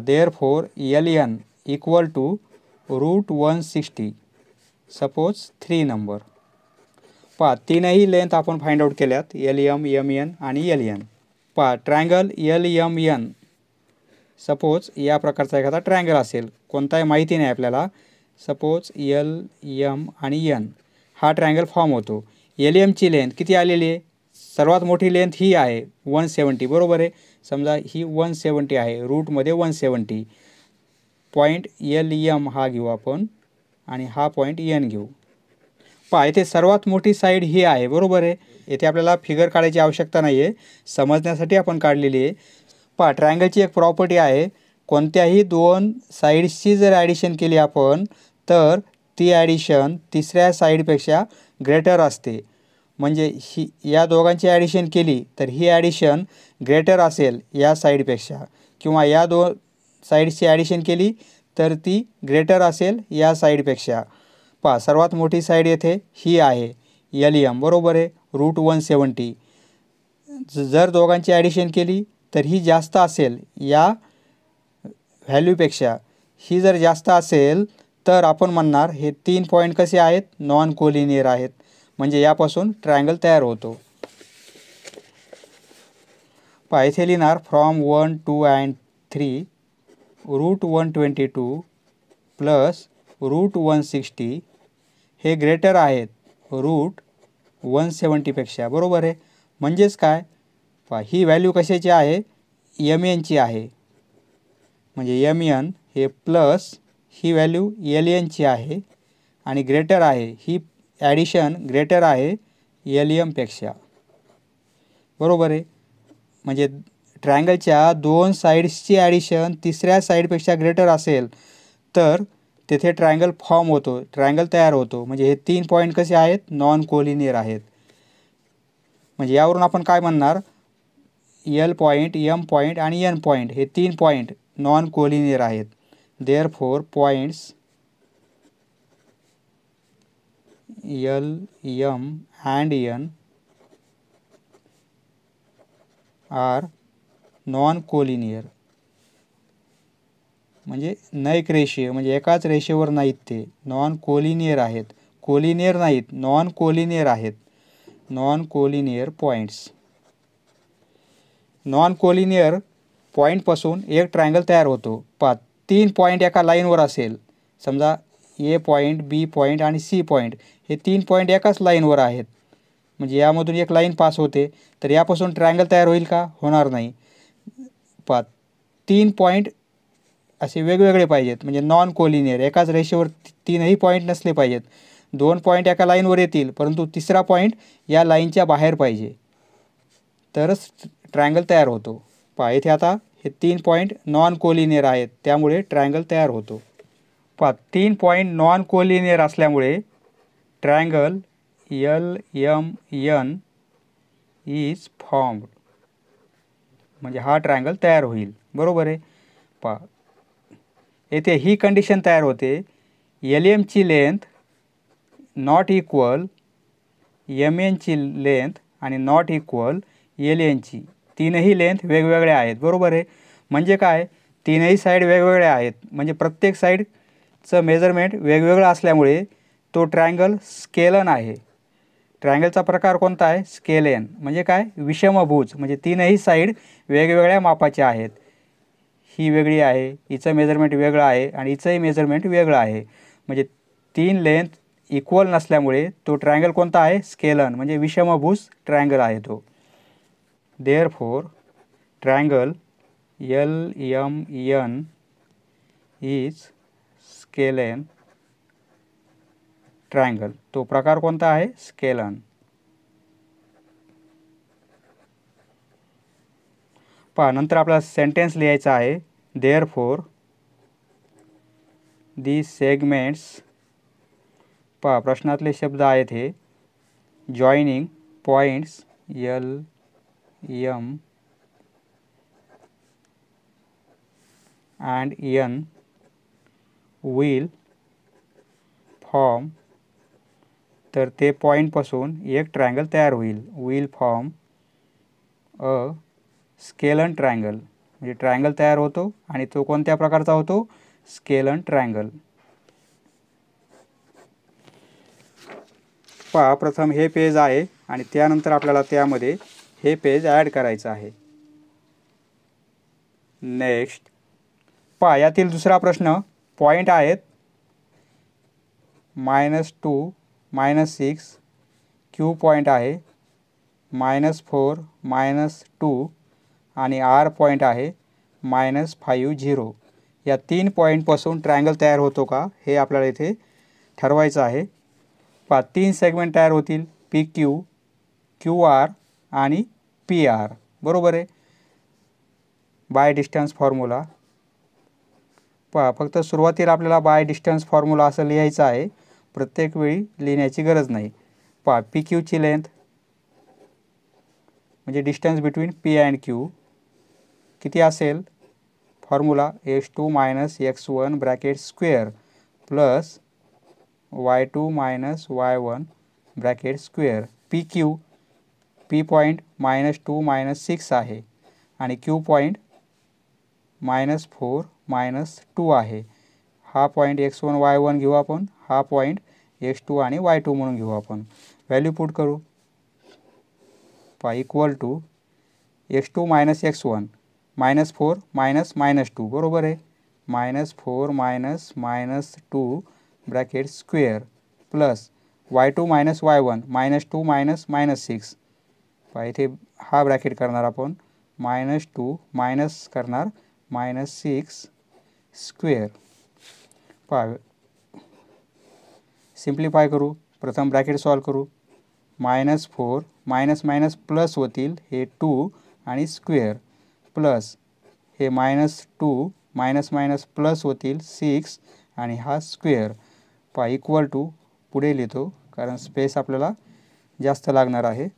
S1: therefore L N equal to root one sixty suppose three number पहा तीनही लेंथ आपण फाइंड आउट केल्यात एल एम एम एन आणि एल एन पहा triangle L M N suppose या प्रकारचा एखादा ट्रायंगल असेल कोणताही माहिती नाही आपल्याला सपोज एल एम आणि एन हा ट्रायंगल फॉर्म होतो एल एमची लेंथ किती आलेली आहे सर्वात मोठी लेंथ ही आहे वन सेवन्टी बरोबर आहे समजा ही वन सेवन्टी आहे रूटमध्ये one seventy point L M हा घेऊ आपण आणि हा पॉईंट एन घेऊ पहा येथे सर्वात मोठी साईड ही आहे बरोबर आहे येथे आपल्याला फिगर काढायची आवश्यकता नाही आहे समजण्यासाठी आपण काढलेली आहे पहा ट्रायंगलची एक प्रॉपर्टी आहे कोणत्याही दोन साईड्सची जर ॲडिशन केली आपण तर ती ॲडिशन तिसऱ्या साईडपेक्षा ग्रेटर असते म्हणजे ही या दोघांची ॲडिशन केली तर ही ॲडिशन ग्रेटर असेल या साईडपेक्षा किंवा या दो साईडची ॲडिशन केली तर ती ग्रेटर असेल या साईडपेक्षा पहा सर्वात मोठी साईड येथे ही आहे एम e बरोबर आहे रूट वन सेवन्टी जर दोघांची ॲडिशन केली तर ही जास्त असेल या व्हॅल्यूपेक्षा ही जर जास्त असेल तर आपण म्हणणार हे तीन पॉईंट कसे आहेत नॉन कोलिनियर आहेत म्हणजे यापासून ट्रायंगल तयार होतो पायथेलिन are from one two and three root one twenty two plus root one sixty हे ग्रेटर आहेत रूट वन सेवन्टीपेक्षा बरोबर आहे म्हणजेच काय पा ही व्हॅल्यू कशाची आहे यम एनची आहे म्हणजे यम एन हे प्लस ही व्हॅल्यू एल एनची आहे आणि ग्रेटर आहे ही ॲडिशन ग्रेटर आहे एलियमपेक्षा बरोबर आहे म्हणजे ट्रायंगलच्या दोन साईड्सची ॲडिशन तिसऱ्या साईडपेक्षा ग्रेटर असेल तर तेथे ट्रायंगल फॉर्म होतो ट्रायंगल तयार होतो म्हणजे हे तीन पॉईंट कसे आहेत नॉन कोलिनियर आहेत म्हणजे यावरून आपण काय म्हणणार यल पॉईंट यम पॉईंट आणि एन पॉईंट हे तीन पॉईंट नॉन कोलिनियर आहेत therefore points L, M and N are non collinear म्हणजे नैक रेषीय म्हणजे एकाच रेषेवर नाहीत ते नॉन कोलिनियर आहेत कोलिनियर नाहीत नॉन कोलिनियर आहेत non collinear points non collinear पॉईंटपासून एक ट्रायंगल तयार होतो पा तीन पॉईंट एका लाईनवर असेल समजा ए पॉईंट बी पॉईंट आणि सी पॉईंट हे तीन पॉईंट एकाच लाईनवर आहेत म्हणजे यामधून एक लाईन पास होते तर यापासून ट्रँगल तयार होईल का होणार नाही पा तीन पॉईंट असे वेगवेगळे पाहिजेत म्हणजे नॉन कोलिनियर एकाच रेषेवर तीनही पॉईंट नसले पाहिजेत दोन पॉईंट एका लाईनवर येतील परंतु तिसरा पॉईंट या लाईनच्या बाहेर पाहिजे तरच ट्रँगल तयार होतो पा इथे आता हे तीन पॉईंट नॉन कोलिनियर आहेत त्यामुळे ट्रायंगल तयार होतो पहा तीन पॉईंट नॉन कोलिनियर असल्यामुळे triangle L M N is formed म्हणजे हा ट्रायंगल तयार होईल बरोबर आहे पा येथे ही कंडिशन तयार होते एल एमची लेंथ नॉट इक्वल एम एनची लेंथ आणि नॉट इक्वल एल एनची तीनही लेंथ वेगवेगळ्या आहेत बरोबर आहे म्हणजे काय तीनही साईड वेगवेगळ्या आहेत म्हणजे प्रत्येक साईड चं मेजरमेंट वेगवेगळं असल्यामुळे तो ट्रायंगल स्केलन आहे ट्रायंगलचा प्रकार कोणता आहे स्केलेन म्हणजे काय विषमभूज म्हणजे तीनही साईड वेगवेगळ्या मापाचे आहेत ही वेगळी आहे हिचं मेजरमेंट वेगळं आहे आणि हिचंही मेजरमेंट वेगळं आहे म्हणजे तीन लेंथ इक्वल नसल्यामुळे तो ट्रायंगल कोणता आहे स्केलन म्हणजे विषमभूज ट्रायंगल आहे तो therefore triangle L M N is scalene triangle तो प्रकार कोणता आहे स्केलन पहा नंतर आपला सेंटेन्स लिहायचा आहे देअर फोर दी सेगमेंट्स पहा प्रश्नातले शब्द आहेत हे joining points L M and N will form तर ते पॉईंटपासून एक ट्रायंगल तयार होईल will form a scalene triangle म्हणजे ट्रायंगल तयार होतो आणि तो कोणत्या प्रकारचा होतो स्केलन ट्रायंगल पहा प्रथम हे पेज आहे आणि त्यानंतर आपल्याला त्यामध्ये हे पेज ॲड करायचं आहे नेक्स्ट पहा यातील दुसरा प्रश्न पॉईंट आहेत minus two minus six Q point आहे मायनस फोर मायनस टू आणि आर पॉईंट आहे मायनस फाईव्ह झिरो या तीन पॉईंटपासून ट्रायंगल तयार होतो का हे आपल्याला इथे ठरवायचं आहे पा तीन सेगमेंट तयार होतील पी क्यू क्यू आर आणि पी आर बरोबर आहे बाय डिस्टन्स फॉर्म्युला पहा फक्त सुरुवातीला आपल्याला बाय डिस्टन्स फॉर्म्युला असं लिहायचं आहे प्रत्येक वेळी लिहिण्याची गरज नाही पहा पी क्यूची लेंथ म्हणजे distance between P and Q किती असेल formula S two minus x one bracket square plus Y two minus Y one bracket square P Q P point minus two minus six आहे आणि Q point minus four minus two आहे हा point x one Y one घेऊ आपण हा point x two आणि Y two म्हणून घेऊ आपण व्हॅल्यू पुट करू पा equal to x two minus x one minus four minus minus two बरोबर आहे minus four minus minus two bracket square plus Y two minus Y one minus two minus minus six पहा इथे हा bracket करणार आपण minus two minus करणार minus six square पा simplify करू प्रथम ब्रॅकेट सॉल्व करू minus four minus minus plus होतील हे टू आणि स्क्वेअर प्लस हे minus two minus minus plus होतील सिक्स आणि हा स्क्वेअर पा इक्वल टू पुढे लिहितो कारण स्पेस आपल्याला जास्त लागणार आहे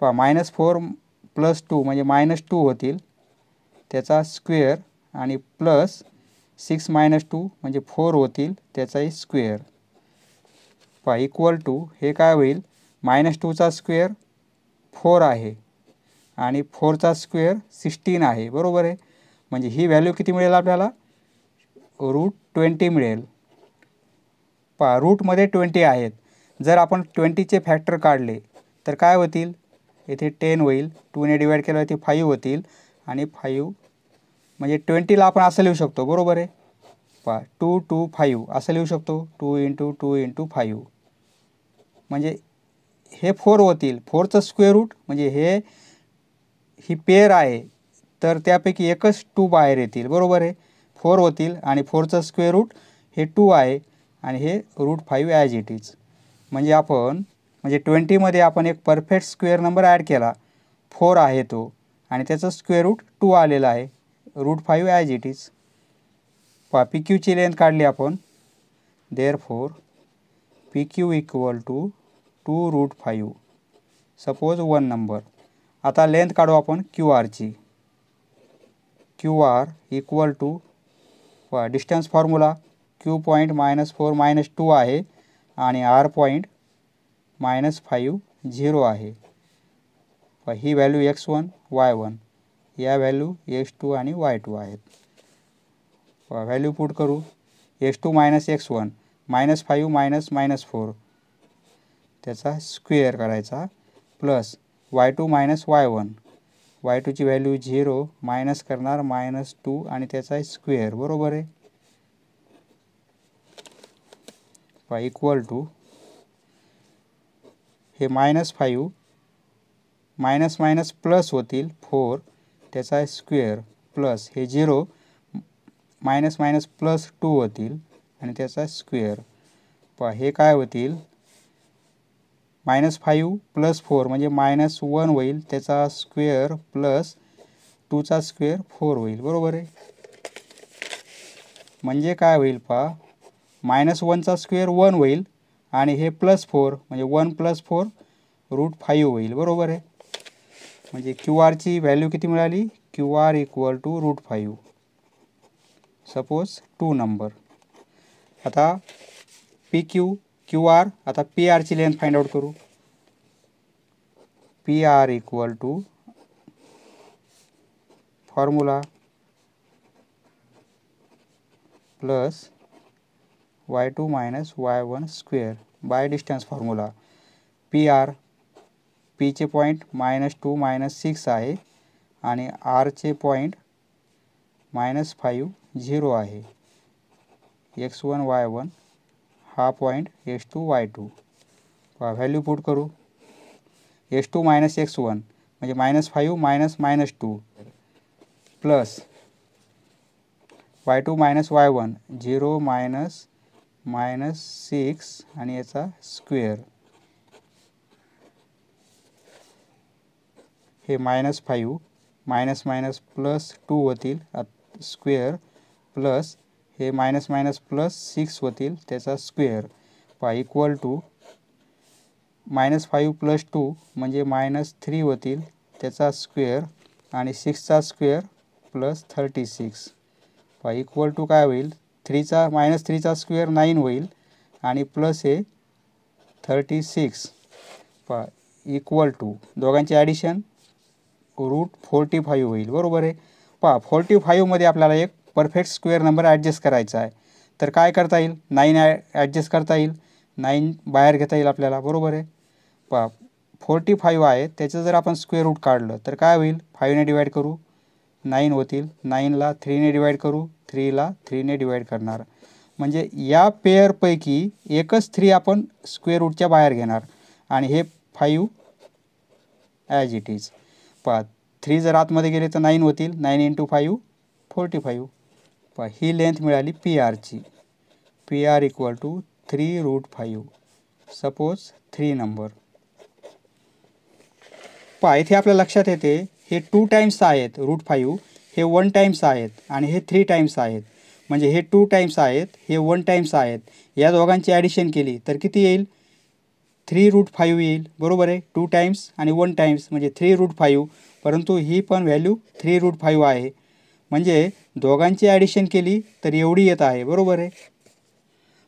S1: पा मायनस फोर प्लस टू म्हणजे मायनस टू होतील त्याचा स्क्वेअर आणि प्लस सिक्स मायनस टू म्हणजे फोर होतील त्याचाही स्क्वेअर पहा इक्वल टू हे काय होईल मायनस टूचा स्क्वेअर फोर आहे आणि फोरचा स्क्वेअर सिक्स्टीन आहे बरोबर आहे म्हणजे ही व्हॅल्यू किती मिळेल आपल्याला रूट ट्वेंटी मिळेल पहा रूटमध्ये ट्वेंटी आहेत जर आपण ट्वेंटीचे फॅक्टर काढले तर काय होतील येथे टेन होईल टूने डिवाईड केल्यावरती ते फाईव्ह होतील आणि फाईव्ह म्हणजे ट्वेंटीला आपण असं लिहू शकतो बरोबर आहे पहा टू टू फाईव्ह असं लिहू शकतो two into two into five म्हणजे हे फोर होतील फोरचं स्क्वेअर रूट म्हणजे हे ही पेअर आहे तर त्यापैकी एकच टू बाहेर येतील बरोबर आहे फोर होतील आणि फोरचं स्क्वेअर रूट हे टू आहे आणि हे root five as it is म्हणजे आपण म्हणजे ट्वेंटीमध्ये आपण एक परफेक्ट स्क्वेअर नंबर ॲड केला फोर आहे तो आणि त्याचं स्क्वेअर रूट टू आलेला आहे root five as it is पा पी क्यूची लेंथ काढली आपण therefore P Q equal to two root five suppose one number आता लेंथ काढू आपण क्यू आरची Q R equal to distance formula Q point minus four minus two आहे आणि R point minus five zero आहे ही value x one Y one या value x two आणि वाय टू आहेत व्हॅल्यू पुट करू S two minus x one minus five minus minus four त्याचा square करायचा plus Y two minus Y one Y टूची value zero minus करणार minus two आणि त्याचा स्क्वेअर बरोबर आहे इक्वल टू हे minus five minus minus plus होतील फोर त्याचा स्क्वेअर प्लस हे zero minus minus plus two होतील आणि त्याचा स्क्वेअर पहा हे काय होतील मायनस फाईव्ह प्लस फोर म्हणजे मायनस वन होईल त्याचा स्क्वेअर प्लस टूचा स्क्वेअर फोर होईल बरोबर आहे म्हणजे काय होईल पहा मायनस वनचा स्क्वेअर वन होईल आणि हे प्लस फोर म्हणजे one plus four root five होईल बरोबर आहे म्हणजे क्यू आरची व्हॅल्यू किती मिळाली Q R equal to root five suppose two number आता पी क्यू क्यू आर आता पी आरची लेंथ फाईंड आउट करू P R equal to formula plus Y two minus Y one square by distance formula P R पीचे point minus two minus six आहे आणि आरचे point minus five zero आहे X one Y one हा point x two Y two value put करू X two minus x one म्हणजे minus five minus minus two plus Y two minus Y one zero minus minus six आणि याचा square हे minus five minus minus plus two होतील square plus हे minus minus plus six होतील त्याचा square पा equal to minus five plus two म्हणजे minus three होतील त्याचा स्क्वेअर आणि सिक्सचा स्क्वेअर प्लस थर्टी सिक्स पा इक्वल टू काय होईल थ्रीचा मायनस थ्रीचा स्क्वेअर नाईन होईल आणि प्लस हे थर्टी सिक्स पा इक्वल टू दोघांचे ॲडिशन रूट फोर्टी फाईव्ह होईल बरोबर आहे पहा फोर्टी फाईव्हमध्ये आपल्याला एक परफेक्ट स्क्वेअर नंबर ॲडजस्ट करायचा आहे तर काय करता येईल नाईन ॲ ॲडजस्ट करता येईल नाईन बाहेर घेता येईल आपल्याला बरोबर आहे पहा फोर्टी फाईव्ह आहे त्याचं जर आपण स्क्वेअर रूट काढलं तर काय होईल फाईव्हने डिवाईड करू नाईन होतील नाईनला थ्रीने डिवाईड करू थ्रीला थ्रीने डिवाईड करणार म्हणजे या पेअरपैकी एकच थ्री आपण स्क्वेअर रूटच्या बाहेर घेणार आणि हे फाईव्ह ॲज इट इज पहा थ्री जर आतमध्ये गेले तर नाईन होतील nine into five forty five पहा ही लेंथ मिळाली पी आरची P R equal to three root five suppose three number पहा इथे आपल्या लक्षात येते हे टू टाईम्स आहेत रूट फाईव्ह हे वन टाईम्स आहेत आणि हे थ्री टाईम्स आहेत म्हणजे हे टू टाईम्स आहेत हे वन टाईम्स आहेत या दोघांची ॲडिशन केली तर किती येईल थ्री रूट फाईव्ह येईल बरोबर आहे टू टाईम्स आणि वन टाईम्स म्हणजे थ्री रूट फाईव्ह परंतु ही पण व्हॅल्यू थ्री रूट फाईव्ह आहे म्हणजे दोघांची ॲडिशन केली तर एवढी येत आहे बरोबर आहे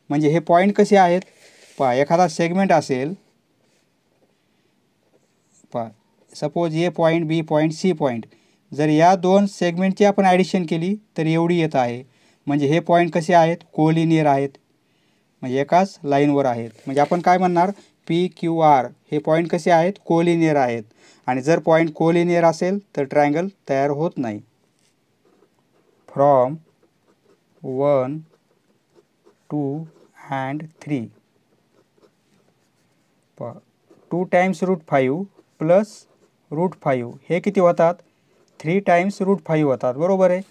S1: म्हणजे हे पॉईंट कसे आहेत पहा एखादा सेगमेंट असेल पहा suppose A point B point C point जर या दोन सेगमेंटची आपण ॲडिशन केली तर एवढी येत आहे म्हणजे हे पॉईंट कसे आहेत कोलिनियर आहेत म्हणजे एकाच लाईनवर आहेत म्हणजे आपण काय म्हणणार पी क्यू आर हे पॉईंट कसे आहेत कोलिनियर आहेत आणि जर पॉईंट कोलिनियर असेल तर ट्रायंगल तयार होत नाही from one two and three प two times root five plus root five हे किती होतात थ्री टाईम्स रूट फाईव्ह होतात बरोबर आहे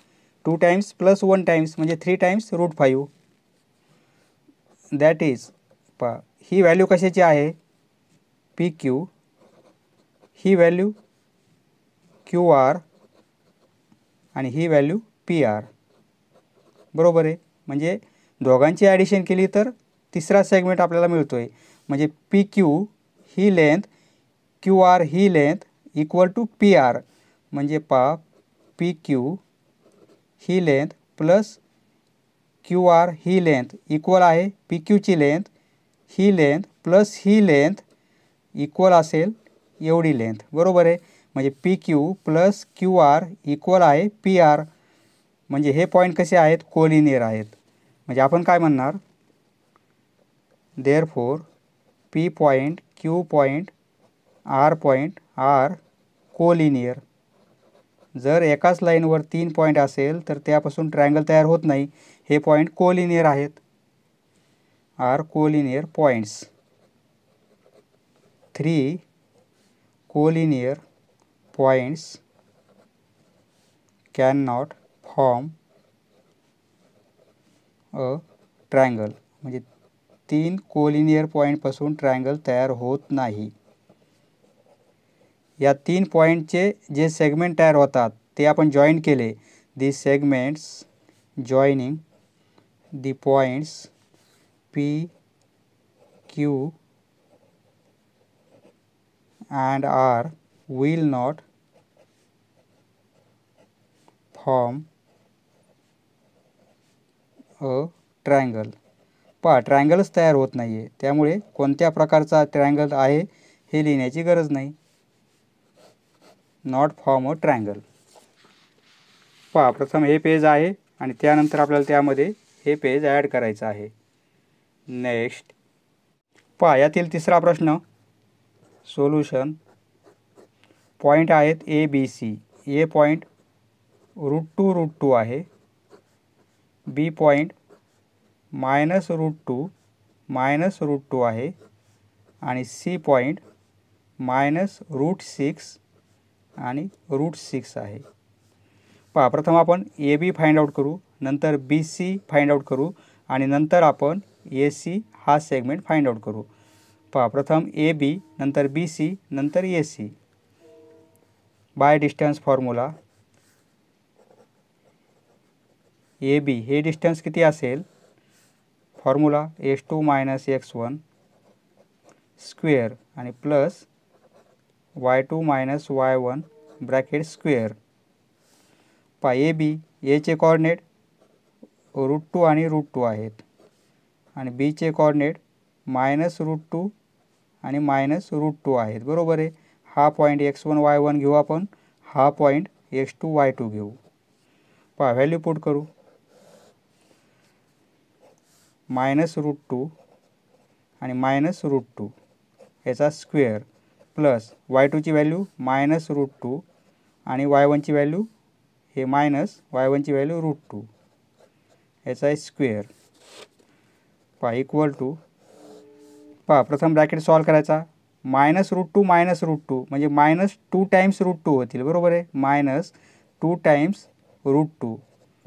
S1: two times plus one times म्हणजे three times root five that is पा ही व्हॅल्यू कशाची आहे पी क्यू ही व्हॅल्यू क्यू आर आणि ही व्हॅल्यू पी आर बरोबर आहे म्हणजे दोघांची ॲडिशन केली तर तिसरा सेगमेंट आपल्याला मिळतो म्हणजे म्हणजे आहे म्हणजे पी क्यू ही लेंथ क्यू आर ही length equal to P R म्हणजे पा पी क्यू ही लेंथ प्लस क्यू आर ही लेंथ इक्वल आहे पी क्यूची लेंथ ही लेंथ प्लस ही लेंथ इक्वल असेल एवढी लेंथ बरोबर आहे म्हणजे P Q plus Q R equal आहे पी आर म्हणजे हे पॉईंट कसे आहेत कोलिनियर आहेत म्हणजे आपण काय म्हणणार therefore P point Q point R point R collinear जर एकाच लाईनवर तीन पॉईंट असेल तर त्यापासून ट्रायंगल तयार होत नाही हे पॉईंट कोलिनियर आहेत are collinear points. Three collinear points cannot form a triangle. म्हणजे तीन कोलिनियर पॉईंटपासून ट्रायंगल तयार होत नाही या तीन पॉईंटचे जे सेगमेंट तयार होतात ते आपण जॉईन केले the segments joining the points P Q and R will not form a triangle पहा ट्रायंगलच तयार होत नाही आहे त्यामुळे कोणत्या प्रकारचा ट्रायंगल आहे हे लिहिण्याची गरज नाही नॉट फॉर्म अ ट्रायंगल पहा प्रथम हे पेज आहे आणि त्यानंतर आपल्याला त्यामध्ये हे पेज ॲड करायचं आहे नेक्स्ट पहा तिसरा प्रश्न सोल्युशन पॉईंट आहेत A B C A point root two root two आहे B point minus root two minus root two आहे आणि C point minus root six आणि रूट सिक्स आहे पहा प्रथम आपण ए बी फाइंड आउट करू नंतर बी सी फाइंड आउट करू आणि नंतर आपण ए सी हा सेगमेंट फाइंड आउट करू पहा प्रथम ए बी नंतर बी सी नंतर A C by distance formula A B हे डिस्टन्स किती असेल formula S two minus x one square आणि plus Y two minus Y one bracket square पा ए बी एचे कॉर्डिनेट रूट टू आणि root two आहेत आणि बीचे कॉर्डिनेट मायनस रूट टू आणि मायनस रूट टू आहेत बरोबर आहे हा point x one Y one घेऊ आपण हा point x two Y two घेऊ पहा व्हॅल्यू पुट करू मायनस रूट टू आणि मायनस रूट टू याचा स्क्वेअर प्लस वाय टूची व्हॅल्यू मायनस रूट टू आणि वाय वनची व्हॅल्यू हे मायनस वाय वनची व्हॅल्यू रूट टू याचा स्क्वेअर पहा इक्वल टू पहा प्रथम ब्रॅकेट सॉल्व करायचा minus root two minus root two म्हणजे minus two times root two होतील बरोबर आहे minus two times root two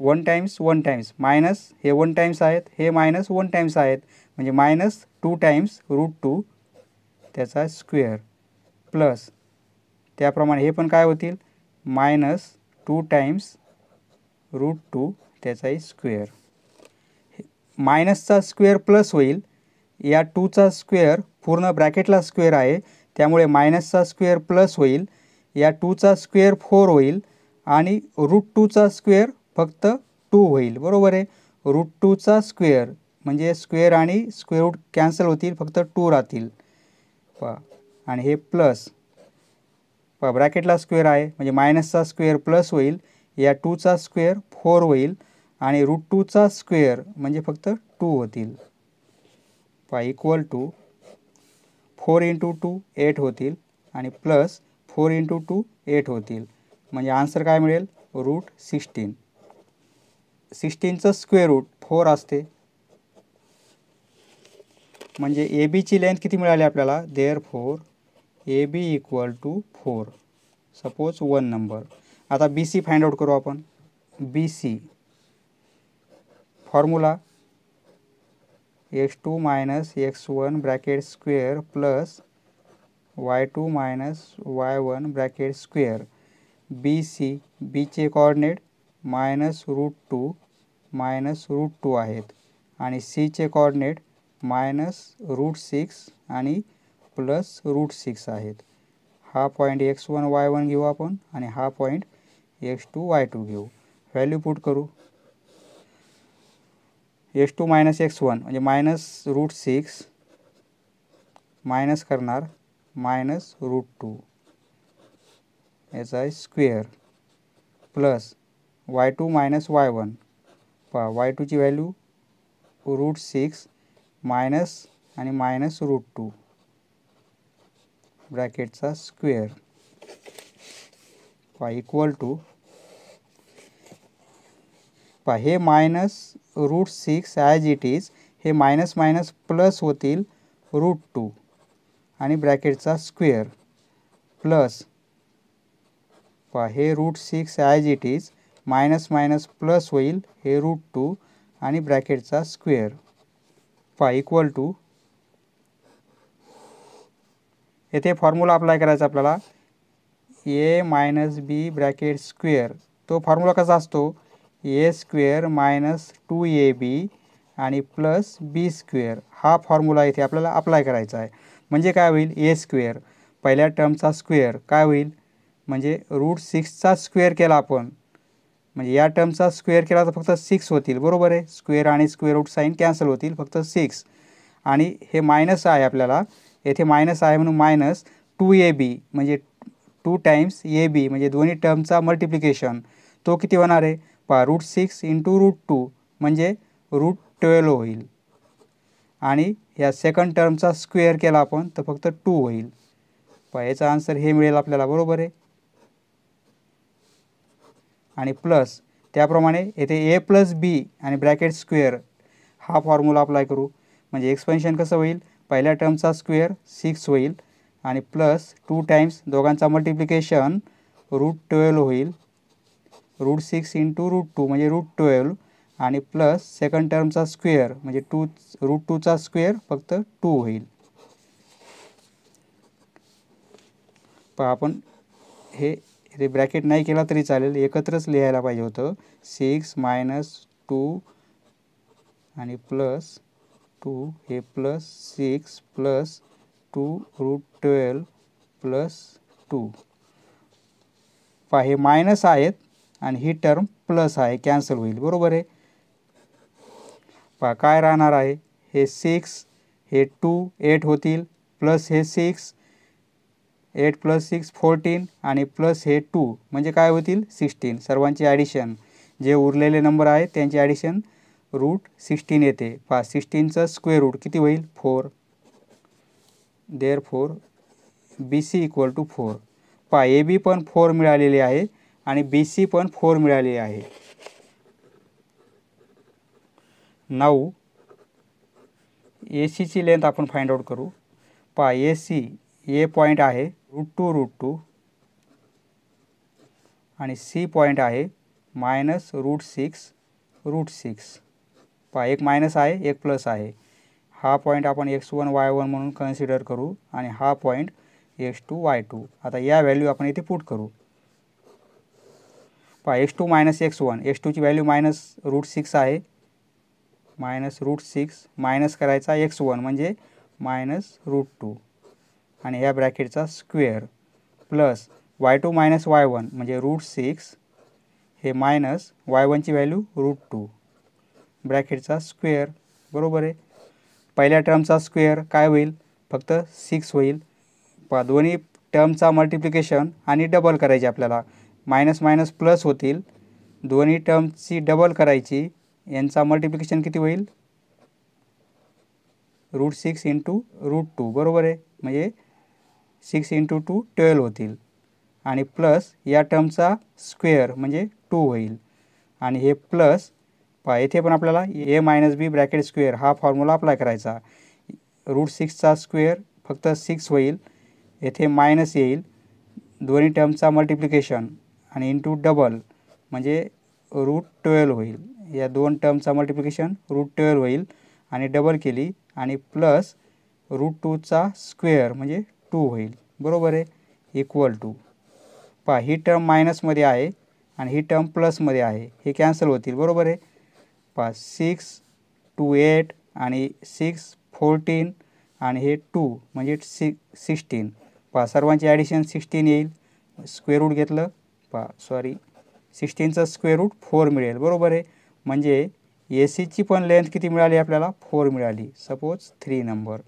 S1: one times one times minus हे वन टाईम्स आहेत हे मायनस वन टाईम्स आहेत म्हणजे minus two times root two त्याचा स्क्वेअर प्लस त्याप्रमाणे हे पण काय होतील minus two times root two त्याचाही स्क्वेअर मायनसचा स्क्वेअर प्लस होईल या टूचा स्क्वेअर पूर्ण ब्रॅकेटला स्क्वेअर आहे त्यामुळे मायनसचा स्क्वेअर प्लस होईल या टूचा स्क्वेअर फोर होईल आणि रूट टूचा स्क्वेअर फक्त टू होईल बरोबर आहे रूट टूचा स्क्वेअर म्हणजे स्क्वेअर आणि स्क्वेअर रूट कॅन्सल होतील फक्त टू राहतील पहा आणि हे प्लस पहा ब्रॅकेटला स्क्वेअर आहे म्हणजे मायनसचा स्क्वेअर प्लस होईल या टूचा स्क्वेअर फोर होईल आणि रूट टूचा स्क्वेअर म्हणजे फक्त टू होतील पहा equal to four into two eight होतील आणि plus four into two eight होतील म्हणजे आन्सर काय मिळेल रूट सिक्स्टीन सिक्स्टीनचं स्क्वेअर रूट फोर असते म्हणजे ए बीची लेंथ किती मिळाली आपल्याला therefore A B equal to four suppose one number आता बी सी फाइंड आउट करू आपण B C formula X two minus x one bracket square plus Y two minus Y one bracket square B C बीचे coordinate minus root two minus root two आहेत आणि सीचे coordinate minus root six आणि plus root six आहेत हा point x one Y one घेऊ आपण आणि हा point x two Y two घेऊ व्हॅल्यू पुट करू S two minus x one म्हणजे मायनस रूट सिक्स मायनस करणार मायनस रूट टू याचा आहे square plus Y two minus Y one पहा वाय टूची व्हॅल्यू रूट सिक्स मायनस आणि minus root two ब्रॅकेटचा स्क्वेअर पहा इक्वल टू पहा हे minus root six as it is हे मायनस मायनस प्लस होतील रूट टू आणि ब्रॅकेटचा स्क्वेअर प्लस पहा हे root six as it is minus minus plus होईल हे रूट टू आणि ब्रॅकेटचा स्क्वेअर पहा इक्वल टू येथे फॉर्म्युला अप्लाय करायचा आपल्याला A minus B bracket square तो फॉर्म्युला कसा असतो A square minus two A B आणि प्लस बी स्क्वेअर हा फॉर्म्युला इथे आपल्याला अप्लाय करायचा आहे म्हणजे काय होईल ए स्क्वेअर पहिल्या टर्मचा स्क्वेअर काय होईल म्हणजे रूट सिक्सचा स्क्वेअर केला आपण म्हणजे या टर्मचा स्क्वेअर केला तर फक्त सिक्स होतील बरोबर आहे स्क्वेअर आणि स्क्वेअर रूट साईन कॅन्सल होतील फक्त सिक्स आणि हे मायनस आहे आपल्याला येथे मायनस आहे म्हणून मायनस टू ए बी म्हणजे टू टाईम्स ए बी म्हणजे दोन्ही टर्मचा मल्टिप्लिकेशन तो किती होणार आहे पा root six into root two म्हणजे रूट ट्वेल्व होईल आणि या सेकंड टर्मचा स्क्वेअर केला आपण तर फक्त टू होईल प याचा आन्सर हे मिळेल आपल्याला बरोबर आहे आणि प्लस त्याप्रमाणे येथे ए प्लस बी आणि ब्रॅकेट स्क्वेअर हा फॉर्म्युला अप्लाय करू म्हणजे एक्सपेन्शन कसं होईल पहिल्या टर्मचा स्क्वेअर सिक्स होईल आणि प्लस टू टाईम्स दोघांचा मल्टिप्लिकेशन रूट ट्वेल्व होईल root six into root two म्हणजे रूट ट्वेल्व आणि प्लस सेकंड टर्मचा स्क्वेअर म्हणजे टू रूट टूचा स्क्वेअर फक्त टू होईल पहा आपण हे ते ब्रॅकेट नाही केला तरी चालेल एकत्रच लिहायला पाहिजे होतं सिक्स मायनस टू आणि प्लस टू हे plus six plus two root twelve plus two पहा हे मायनस आहेत आणि ही टर्म प्लस आहे कॅन्सल होईल बरोबर आहे पहा काय राहणार आहे हे सिक्स हे टू एट होतील प्लस हे six eight plus six fourteen आणि प्लस हे टू म्हणजे काय होतील सिक्स्टीन सर्वांची ॲडिशन जे उरलेले नंबर आहेत त्यांची ॲडिशन रूट सिक्स्टीन येते पहा सिक्स्टीनचं स्क्वेअर रूट किती होईल four therefore B C equal to four पहा ए बी पण फोर मिळालेली आहे आणि बी सी पण फोर मिळाली आहे नऊ ए सीची लेंथ आपण फाइंड आउट करू पा ए सी ए पॉईंट आहे रूट टू रूट टू आणि सी पॉईंट आहे minus root six root six पहा एक मायनस आहे एक प्लस आहे हा पॉईंट आपण एक्स वन वाय वन म्हणून कन्सिडर करू आणि हा point x two Y two आता या व्हॅल्यू आपण इथे पुट करू पहा x two minus x one x टूची व्हॅल्यू मायनस रूट सिक्स आहे मायनस रूट सिक्स मायनस करायचा एक्स वन म्हणजे मायनस रूट टू आणि ह्या ब्रॅकेटचा square plus Y two minus Y one म्हणजे रूट सिक्स हे मायनस वाय वनची व्हॅल्यू रूट टू ब्रॅकेटचा स्क्वेअर बरोबर आहे पहिल्या टर्मचा स्क्वेअर काय होईल फक्त सिक्स होईल पहा दोन्ही टर्मचा मल्टिप्लिकेशन आणि डबल करायचे आपल्याला मायनस मायनस प्लस होतील दोन्ही टर्मची डबल करायची यांचा मल्टिप्लिकेशन किती होईल root six into root two बरोबर आहे म्हणजे सिक्स इंटू टू ट्वेल्व होतील आणि प्लस या टर्मचा स्क्वेअर म्हणजे टू होईल आणि हे प्लस पहा येथे पण आपल्याला A minus B bracket square हा फॉर्म्युला अप्लाय करायचा रूट सिक्सचा स्क्वेअर फक्त सिक्स होईल येथे मायनस येईल दोन्ही टर्मचा मल्टिप्लिकेशन आणि इंटू डबल म्हणजे रूट ट्वेल्व होईल या दोन टर्मचा मल्टिप्लिकेशन रूट ट्वेल्व होईल आणि डबल केली आणि प्लस रूट टूचा स्क्वेअर म्हणजे टू होईल बरोबर आहे इक्वल टू पहा ही टर्म मायनसमध्ये आहे आणि ही टर्म प्लसमध्ये आहे हे कॅन्सल होतील बरोबर आहे पहा सिक्स टू एट आणि सिक्स फोर्टीन आणि हे टू म्हणजे सिक्स सिक्स्टीन पहा सर्वांची ॲडिशन सिक्स्टीन येईल स्क्वेअर रूट घेतलं पा सॉरी सिक्स्टीनचा स्क्वेअर रूट फोर मिळेल बरोबर आहे म्हणजे ए सीची पण लेंथ किती मिळाली आपल्याला फोर मिळाली सपोज थ्री नंबर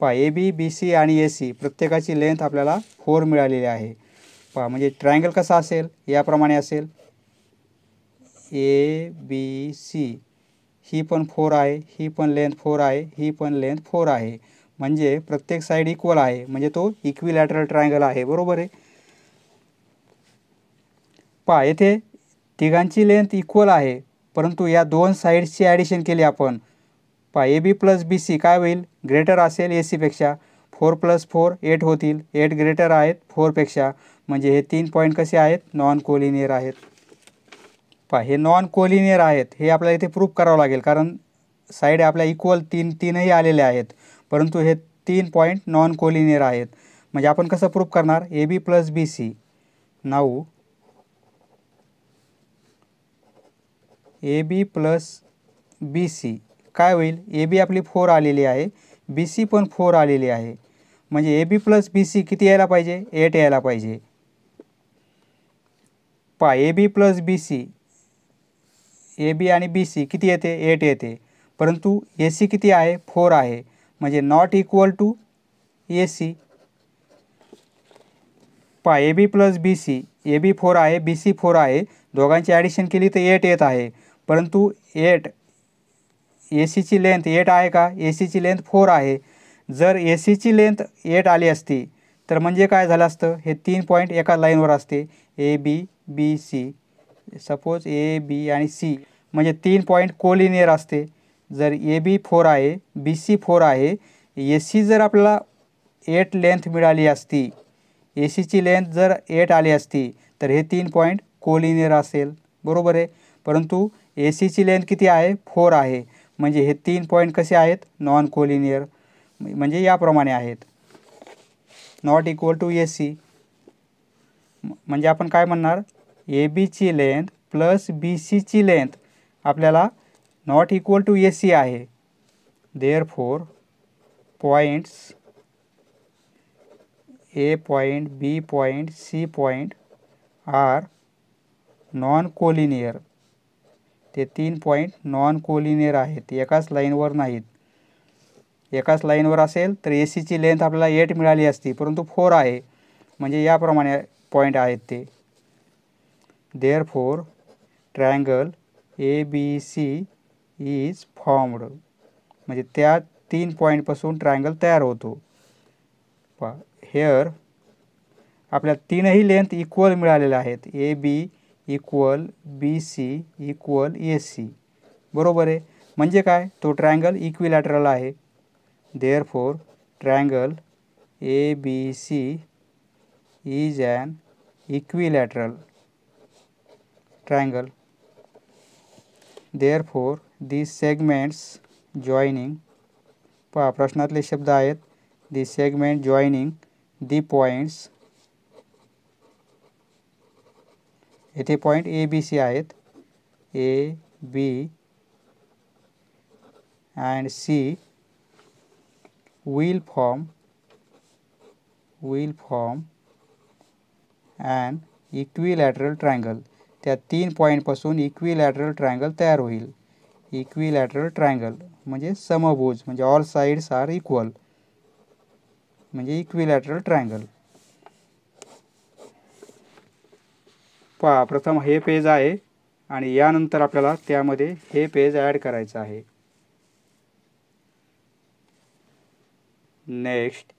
S1: पहा ए बी बी सी आणि ए सी प्रत्येकाची लेंथ आपल्याला फोर मिळालेली आहे पहा म्हणजे ट्रायंगल कसा असेल याप्रमाणे असेल ए बी सी ही पण फोर आहे ही पण लेंथ फोर आहे ही पण लेंथ फोर आहे म्हणजे प्रत्येक साईड इक्वल आहे म्हणजे तो इक्विलॅटरल ट्रायंगल आहे बरोबर आहे पहा येथे तिघांची लेंथ इक्वल आहे परंतु या दोन साईड्सची ॲडिशन केली आपण पहा A B plus B C काय होईल ग्रेटर असेल ए सीपेक्षा फोर प्लस फोर एट होतील एट ग्रेटर आहेत फोरपेक्षा म्हणजे हे तीन पॉईंट कसे आहेत नॉन कोलिनियर आहेत पहा हे नॉन कोलिनियर आहेत हे आपल्याला इथे प्रूफ करावं लागेल कारण साईड आपल्या इक्वल तीन तीनही आलेले आहेत परंतु हे तीन पॉईंट नॉन कोलिनियर आहेत म्हणजे आपण कसं प्रूफ करणार ए बी प्लस बी सी नऊ ए बी प्लस बी सी काय होईल ए बी आपली फोर आलेली आहे बी सी पण फोर आलेली आहे म्हणजे A B plus B C किती यायला पाहिजे एट यायला पाहिजे पा A B plus B C A B आणि बी सी किती येते एट येते परंतु ए सी किती आहे फोर आहे म्हणजे not equal to A C पा A B plus B C A B four आहे बी सी फोर आहे दोघांची ॲडिशन केली तर एट येत आहे परंतु एट ए सीची लेंथ एट आहे का ए सीची लेंथ फोर आहे जर ए सीची लेंथ एट आली असती तर म्हणजे काय झालं असतं हे तीन पॉईंट एका लाईनवर असते A B B C suppose A B आणि सी म्हणजे तीन पॉईंट कोलिनियर असते जर ए बी फोर आहे बी सी फोर आहे ए सी जर आपल्याला एट लेंथ मिळाली असती ए सीची लेंथ जर एट आली असती तर हे तीन पॉईंट कोलिनियर असेल बरोबर आहे परंतु ए सीची लेंथ किती आहे फोर आहे म्हणजे हे तीन पॉईंट कसे आहेत नॉन कोलिनियर म्हणजे याप्रमाणे आहेत not equal to A C म्हणजे आपण काय म्हणणार ए बीची लेंथ प्लस बी सीची लेंथ आपल्याला not equal to A C आहे therefore points A point B point C point are non collinear ते तीन पॉईंट नॉन कोलिनियर आहेत एकाच लाईनवर नाहीत एकाच लाईनवर असेल तर ए सीची लेंथ आपल्याला एट मिळाली असती परंतु फोर आहे म्हणजे याप्रमाणे पॉईंट आहेत ते therefore triangle A B C is formed म्हणजे त्या तीन पॉईंटपासून ट्रायंगल तयार होतो प हेअर आपल्या तीनही लेंथ इक्वल मिळालेल्या आहेत A B equal B C equal A C बराबर है मजे का तो ट्रैंगल इक्विलैटरल है therefore triangle A B C is an equilateral triangle therefore the segments पहा प्रश्नातले शब्द हैं the segment joining the points येथे पॉईंट ए बी सी आहेत A B and C will form will form and equilateral triangle त्या तीन पॉईंटपासून equilateral triangle तयार होईल इक्विलॅटरल ट्रायंगल म्हणजे समभुज म्हणजे ऑल साईड्स आर इक्वल म्हणजे इक्विलॅटरल ट्रायंगल पहा प्रथम हे पेज आहे आणि यानंतर आपल्याला त्यामध्ये हे पेज ॲड करायचं आहे नेक्स्ट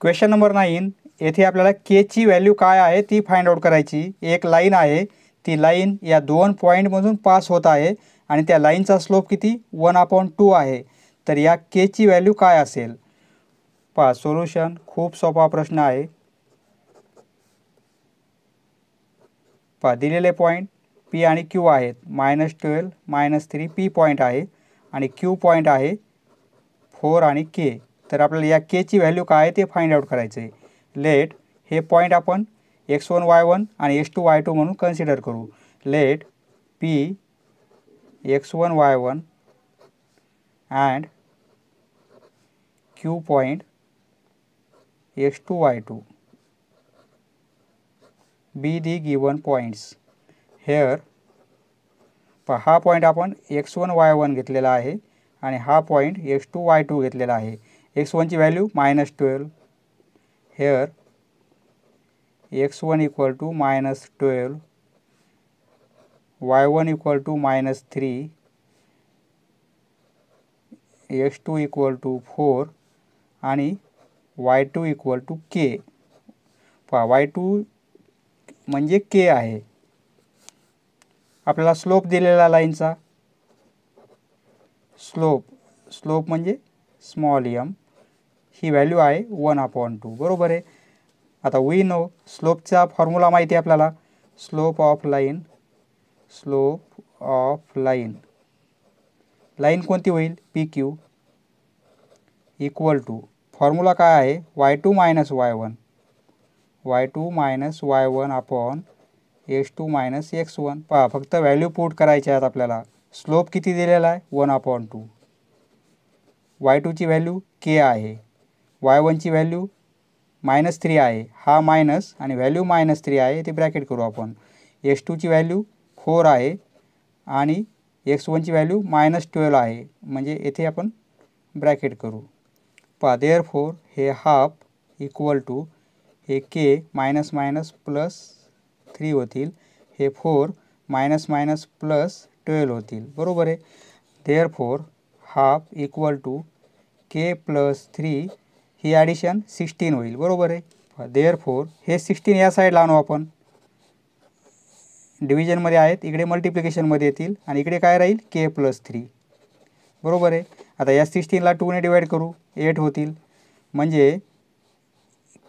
S1: क्वेश्चन नंबर नाईन येथे आपल्याला केची व्हॅल्यू काय आहे ती फाइंड आउट करायची एक लाईन आहे ती लाईन या दोन पॉईंटमधून पास होत आहे आणि त्या लाईनचा स्लोप किती वन अपॉन टू आहे तर या केची व्हॅल्यू काय असेल पहा सोल्युशन खूप सोपा प्रश्न आहे पहा दिलेले पॉईंट पी आणि क्यू आहेत minus twelve minus three P point आहे आणि क्यू पॉईंट आहे फोर आणि के तर आपल्याला या केची व्हॅल्यू काय आहे ते फाइंड आउट करायचं आहे लेट हे पॉईंट आपण एक्स वन वाय वन आणि एक्स टू वाय टू म्हणून कन्सिडर करू let P x one Y one and Q point x two Y two be the given points here प हा point आपण एक्स वन वाय वन घेतलेला आहे आणि हा point x two Y two घेतलेला आहे एक्स वनची value minus twelve here x one equal to minus twelve y one equal to minus three x two equal to four आणि Y two equal to K y two म्हणजे K आहे आपल्याला slope दिलेला लाईनचा slope slope म्हणजे small m ही value आहे one upon two बरोबर आहे आता वी नो स्लोपचा फॉर्म्युला माहिती आहे आपल्याला slope of line slope of line line कोणती होईल P Q equal to formula काय आहे y two minus Y one y two minus Y one upon x two minus x one पहा फक्त value put करायचे आहेत आपल्याला स्लोप किती दिलेला आहे वन अपॉन टू वाय टूची व्हॅल्यू के आहे वाय वनची व्हॅल्यू मायनस थ्री आहे हा मायनस आणि व्हॅल्यू मायनस थ्री आहे ते ब्रॅकेट करू आपण एक्स टूची व्हॅल्यू फोर आहे आणि एक्स वनची व्हॅल्यू मायनस ट्वेल्व आहे म्हणजे येथे आपण ब्रॅकेट करू पहा देअर फोर हे हाफ इक्वल टू हे K minus minus plus three होतील हे four minus minus plus twelve होतील बरोबर आहे therefore half equal to K plus three ही ॲडिशन सिक्स्टीन होईल बरोबर आहे देअर फोर हे सिक्स्टीन या साईडला आणू आपण डिव्हिजनमध्ये आहेत इकडे मल्टिप्लिकेशनमध्ये येतील आणि इकडे काय राहील के प्लस थ्री बरोबर आहे आता या सिक्स्टीनला टूने डिवाईड करू एट होतील म्हणजे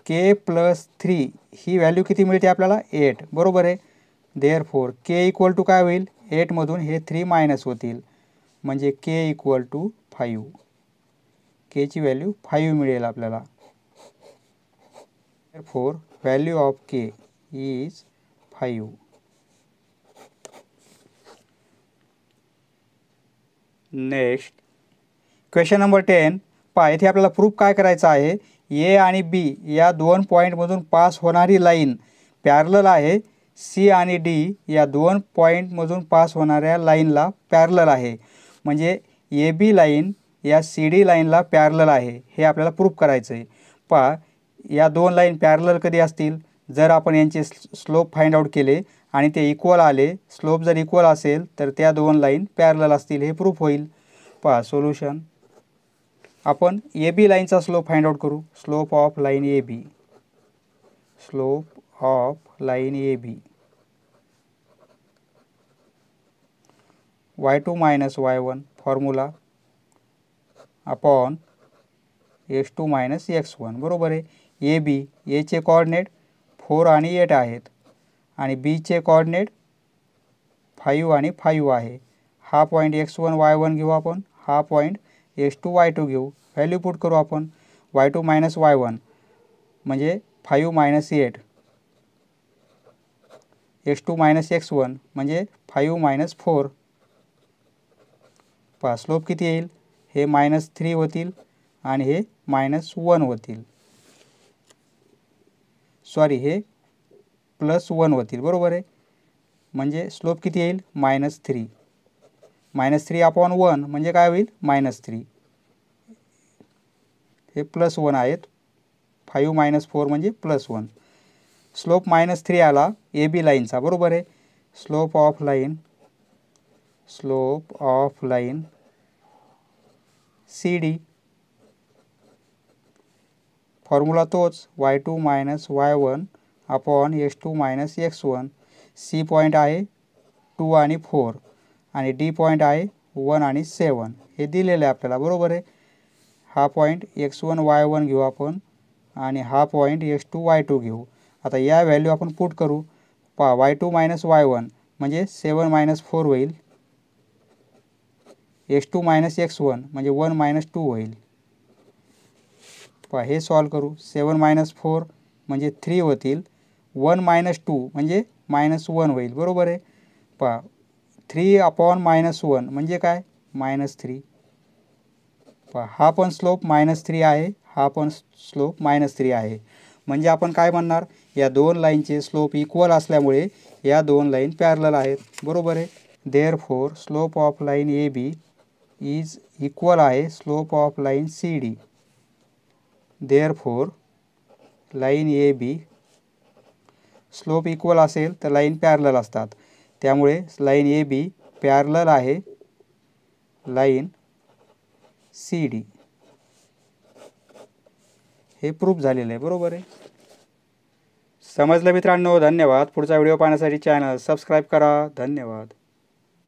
S1: के प्लस थ्री ही व्हॅल्यू किती मिळते आपल्याला एट बरोबर आहे therefore K equal to काय होईल एटमधून हे थ्री मायनस होतील म्हणजे के इक्वल टू फाईव्ह ची व्हॅल्यू फाईव्ह मिळेल आपल्याला for value of K is five next question number ten पहा येथे आपल्याला प्रूफ काय करायचं आहे ए आणि बी या दोन पॉईंटमधून पास होणारी लाईन पॅरलल आहे सी आणि डी या दोन पॉईंटमधून पास होणाऱ्या लाईनला पॅरलल आहे म्हणजे ए बी लाईन या सी डी लाईनला पॅरलल आहे हे आपल्याला प्रूफ करायचं आहे पहा या दोन लाईन पॅरलल कधी असतील जर आपण यांचे स्लोप फाइंड आउट केले आणि ते इक्वल आले स्लोप जर इक्वल असेल तर त्या दोन लाईन पॅरलल असतील हे प्रूफ होईल पहा सोल्युशन आपण ए बी लाईनचा स्लोप फाइंड आउट करू slope of line A B slope of line A B y two minus Y one formula upon x two minus x one बरोबर आहे A B एचे coordinate four आणि eight आहेत आणि बीचे coordinate five आणि five आहे हा point x one Y one घेऊ आपण हा point x two Y two घेऊ व्हॅल्यू पुट करू आपण y two minus Y one म्हणजे five minus eight x two minus x one म्हणजे फायू मायनस फोर पहा स्लोप किती येईल हे मायनस थ्री होतील आणि हे मायनस वन होतील सॉरी हे प्लस वन होतील बरोबर आहे म्हणजे स्लोप किती येईल minus three minus three upon one म्हणजे काय होईल मायनस थ्री हे प्लस वन आहेत फाईव्ह मायनस फोर म्हणजे plus one slope minus three आला ए बी लाईनचा बरोबर आहे slope of line slope of line C D formula तोच y two minus Y one upon x two minus x one C point आहे two आणि four आणि D point आहे one आणि सेवन हे दिलेलं आहे आपल्याला बरोबर आहे हा point x one Y one घेऊ आपण आणि हा point x two Y two घेऊ आता या व्हॅल्यू आपण पुट करू पा y two minus Y one म्हणजे सेवन मायनस फोर होईल x two minus x one म्हणजे वन मायनस टू होईल पहा हे सॉल्व करू सेवन मायनस फोर म्हणजे थ्री होतील वन मायनस टू म्हणजे मायनस वन होईल बरोबर आहे पहा थ्री अपॉन मायनस वन म्हणजे काय मायनस थ्री हा पण स्लोप मायनस थ्री आहे हा पण स्लोप मायनस थ्री आहे म्हणजे आपण काय म्हणणार या दोन लाईनचे स्लोप इक्वल असल्यामुळे या दोन लाईन पॅरल आहेत बरोबर आहे therefore slope of line A B is equal आहे slope of line C D therefore line A B slope equal असेल तर लाईन पॅरल असतात त्यामुळे लाईन ए बी पॅरलर आहे लाईन सी डी हे प्रूफ झालेलं आहे बरोबर आहे समजलं मित्रांनो धन्यवाद पुढचा व्हिडिओ पाहण्यासाठी चॅनल सबस्क्राईब करा धन्यवाद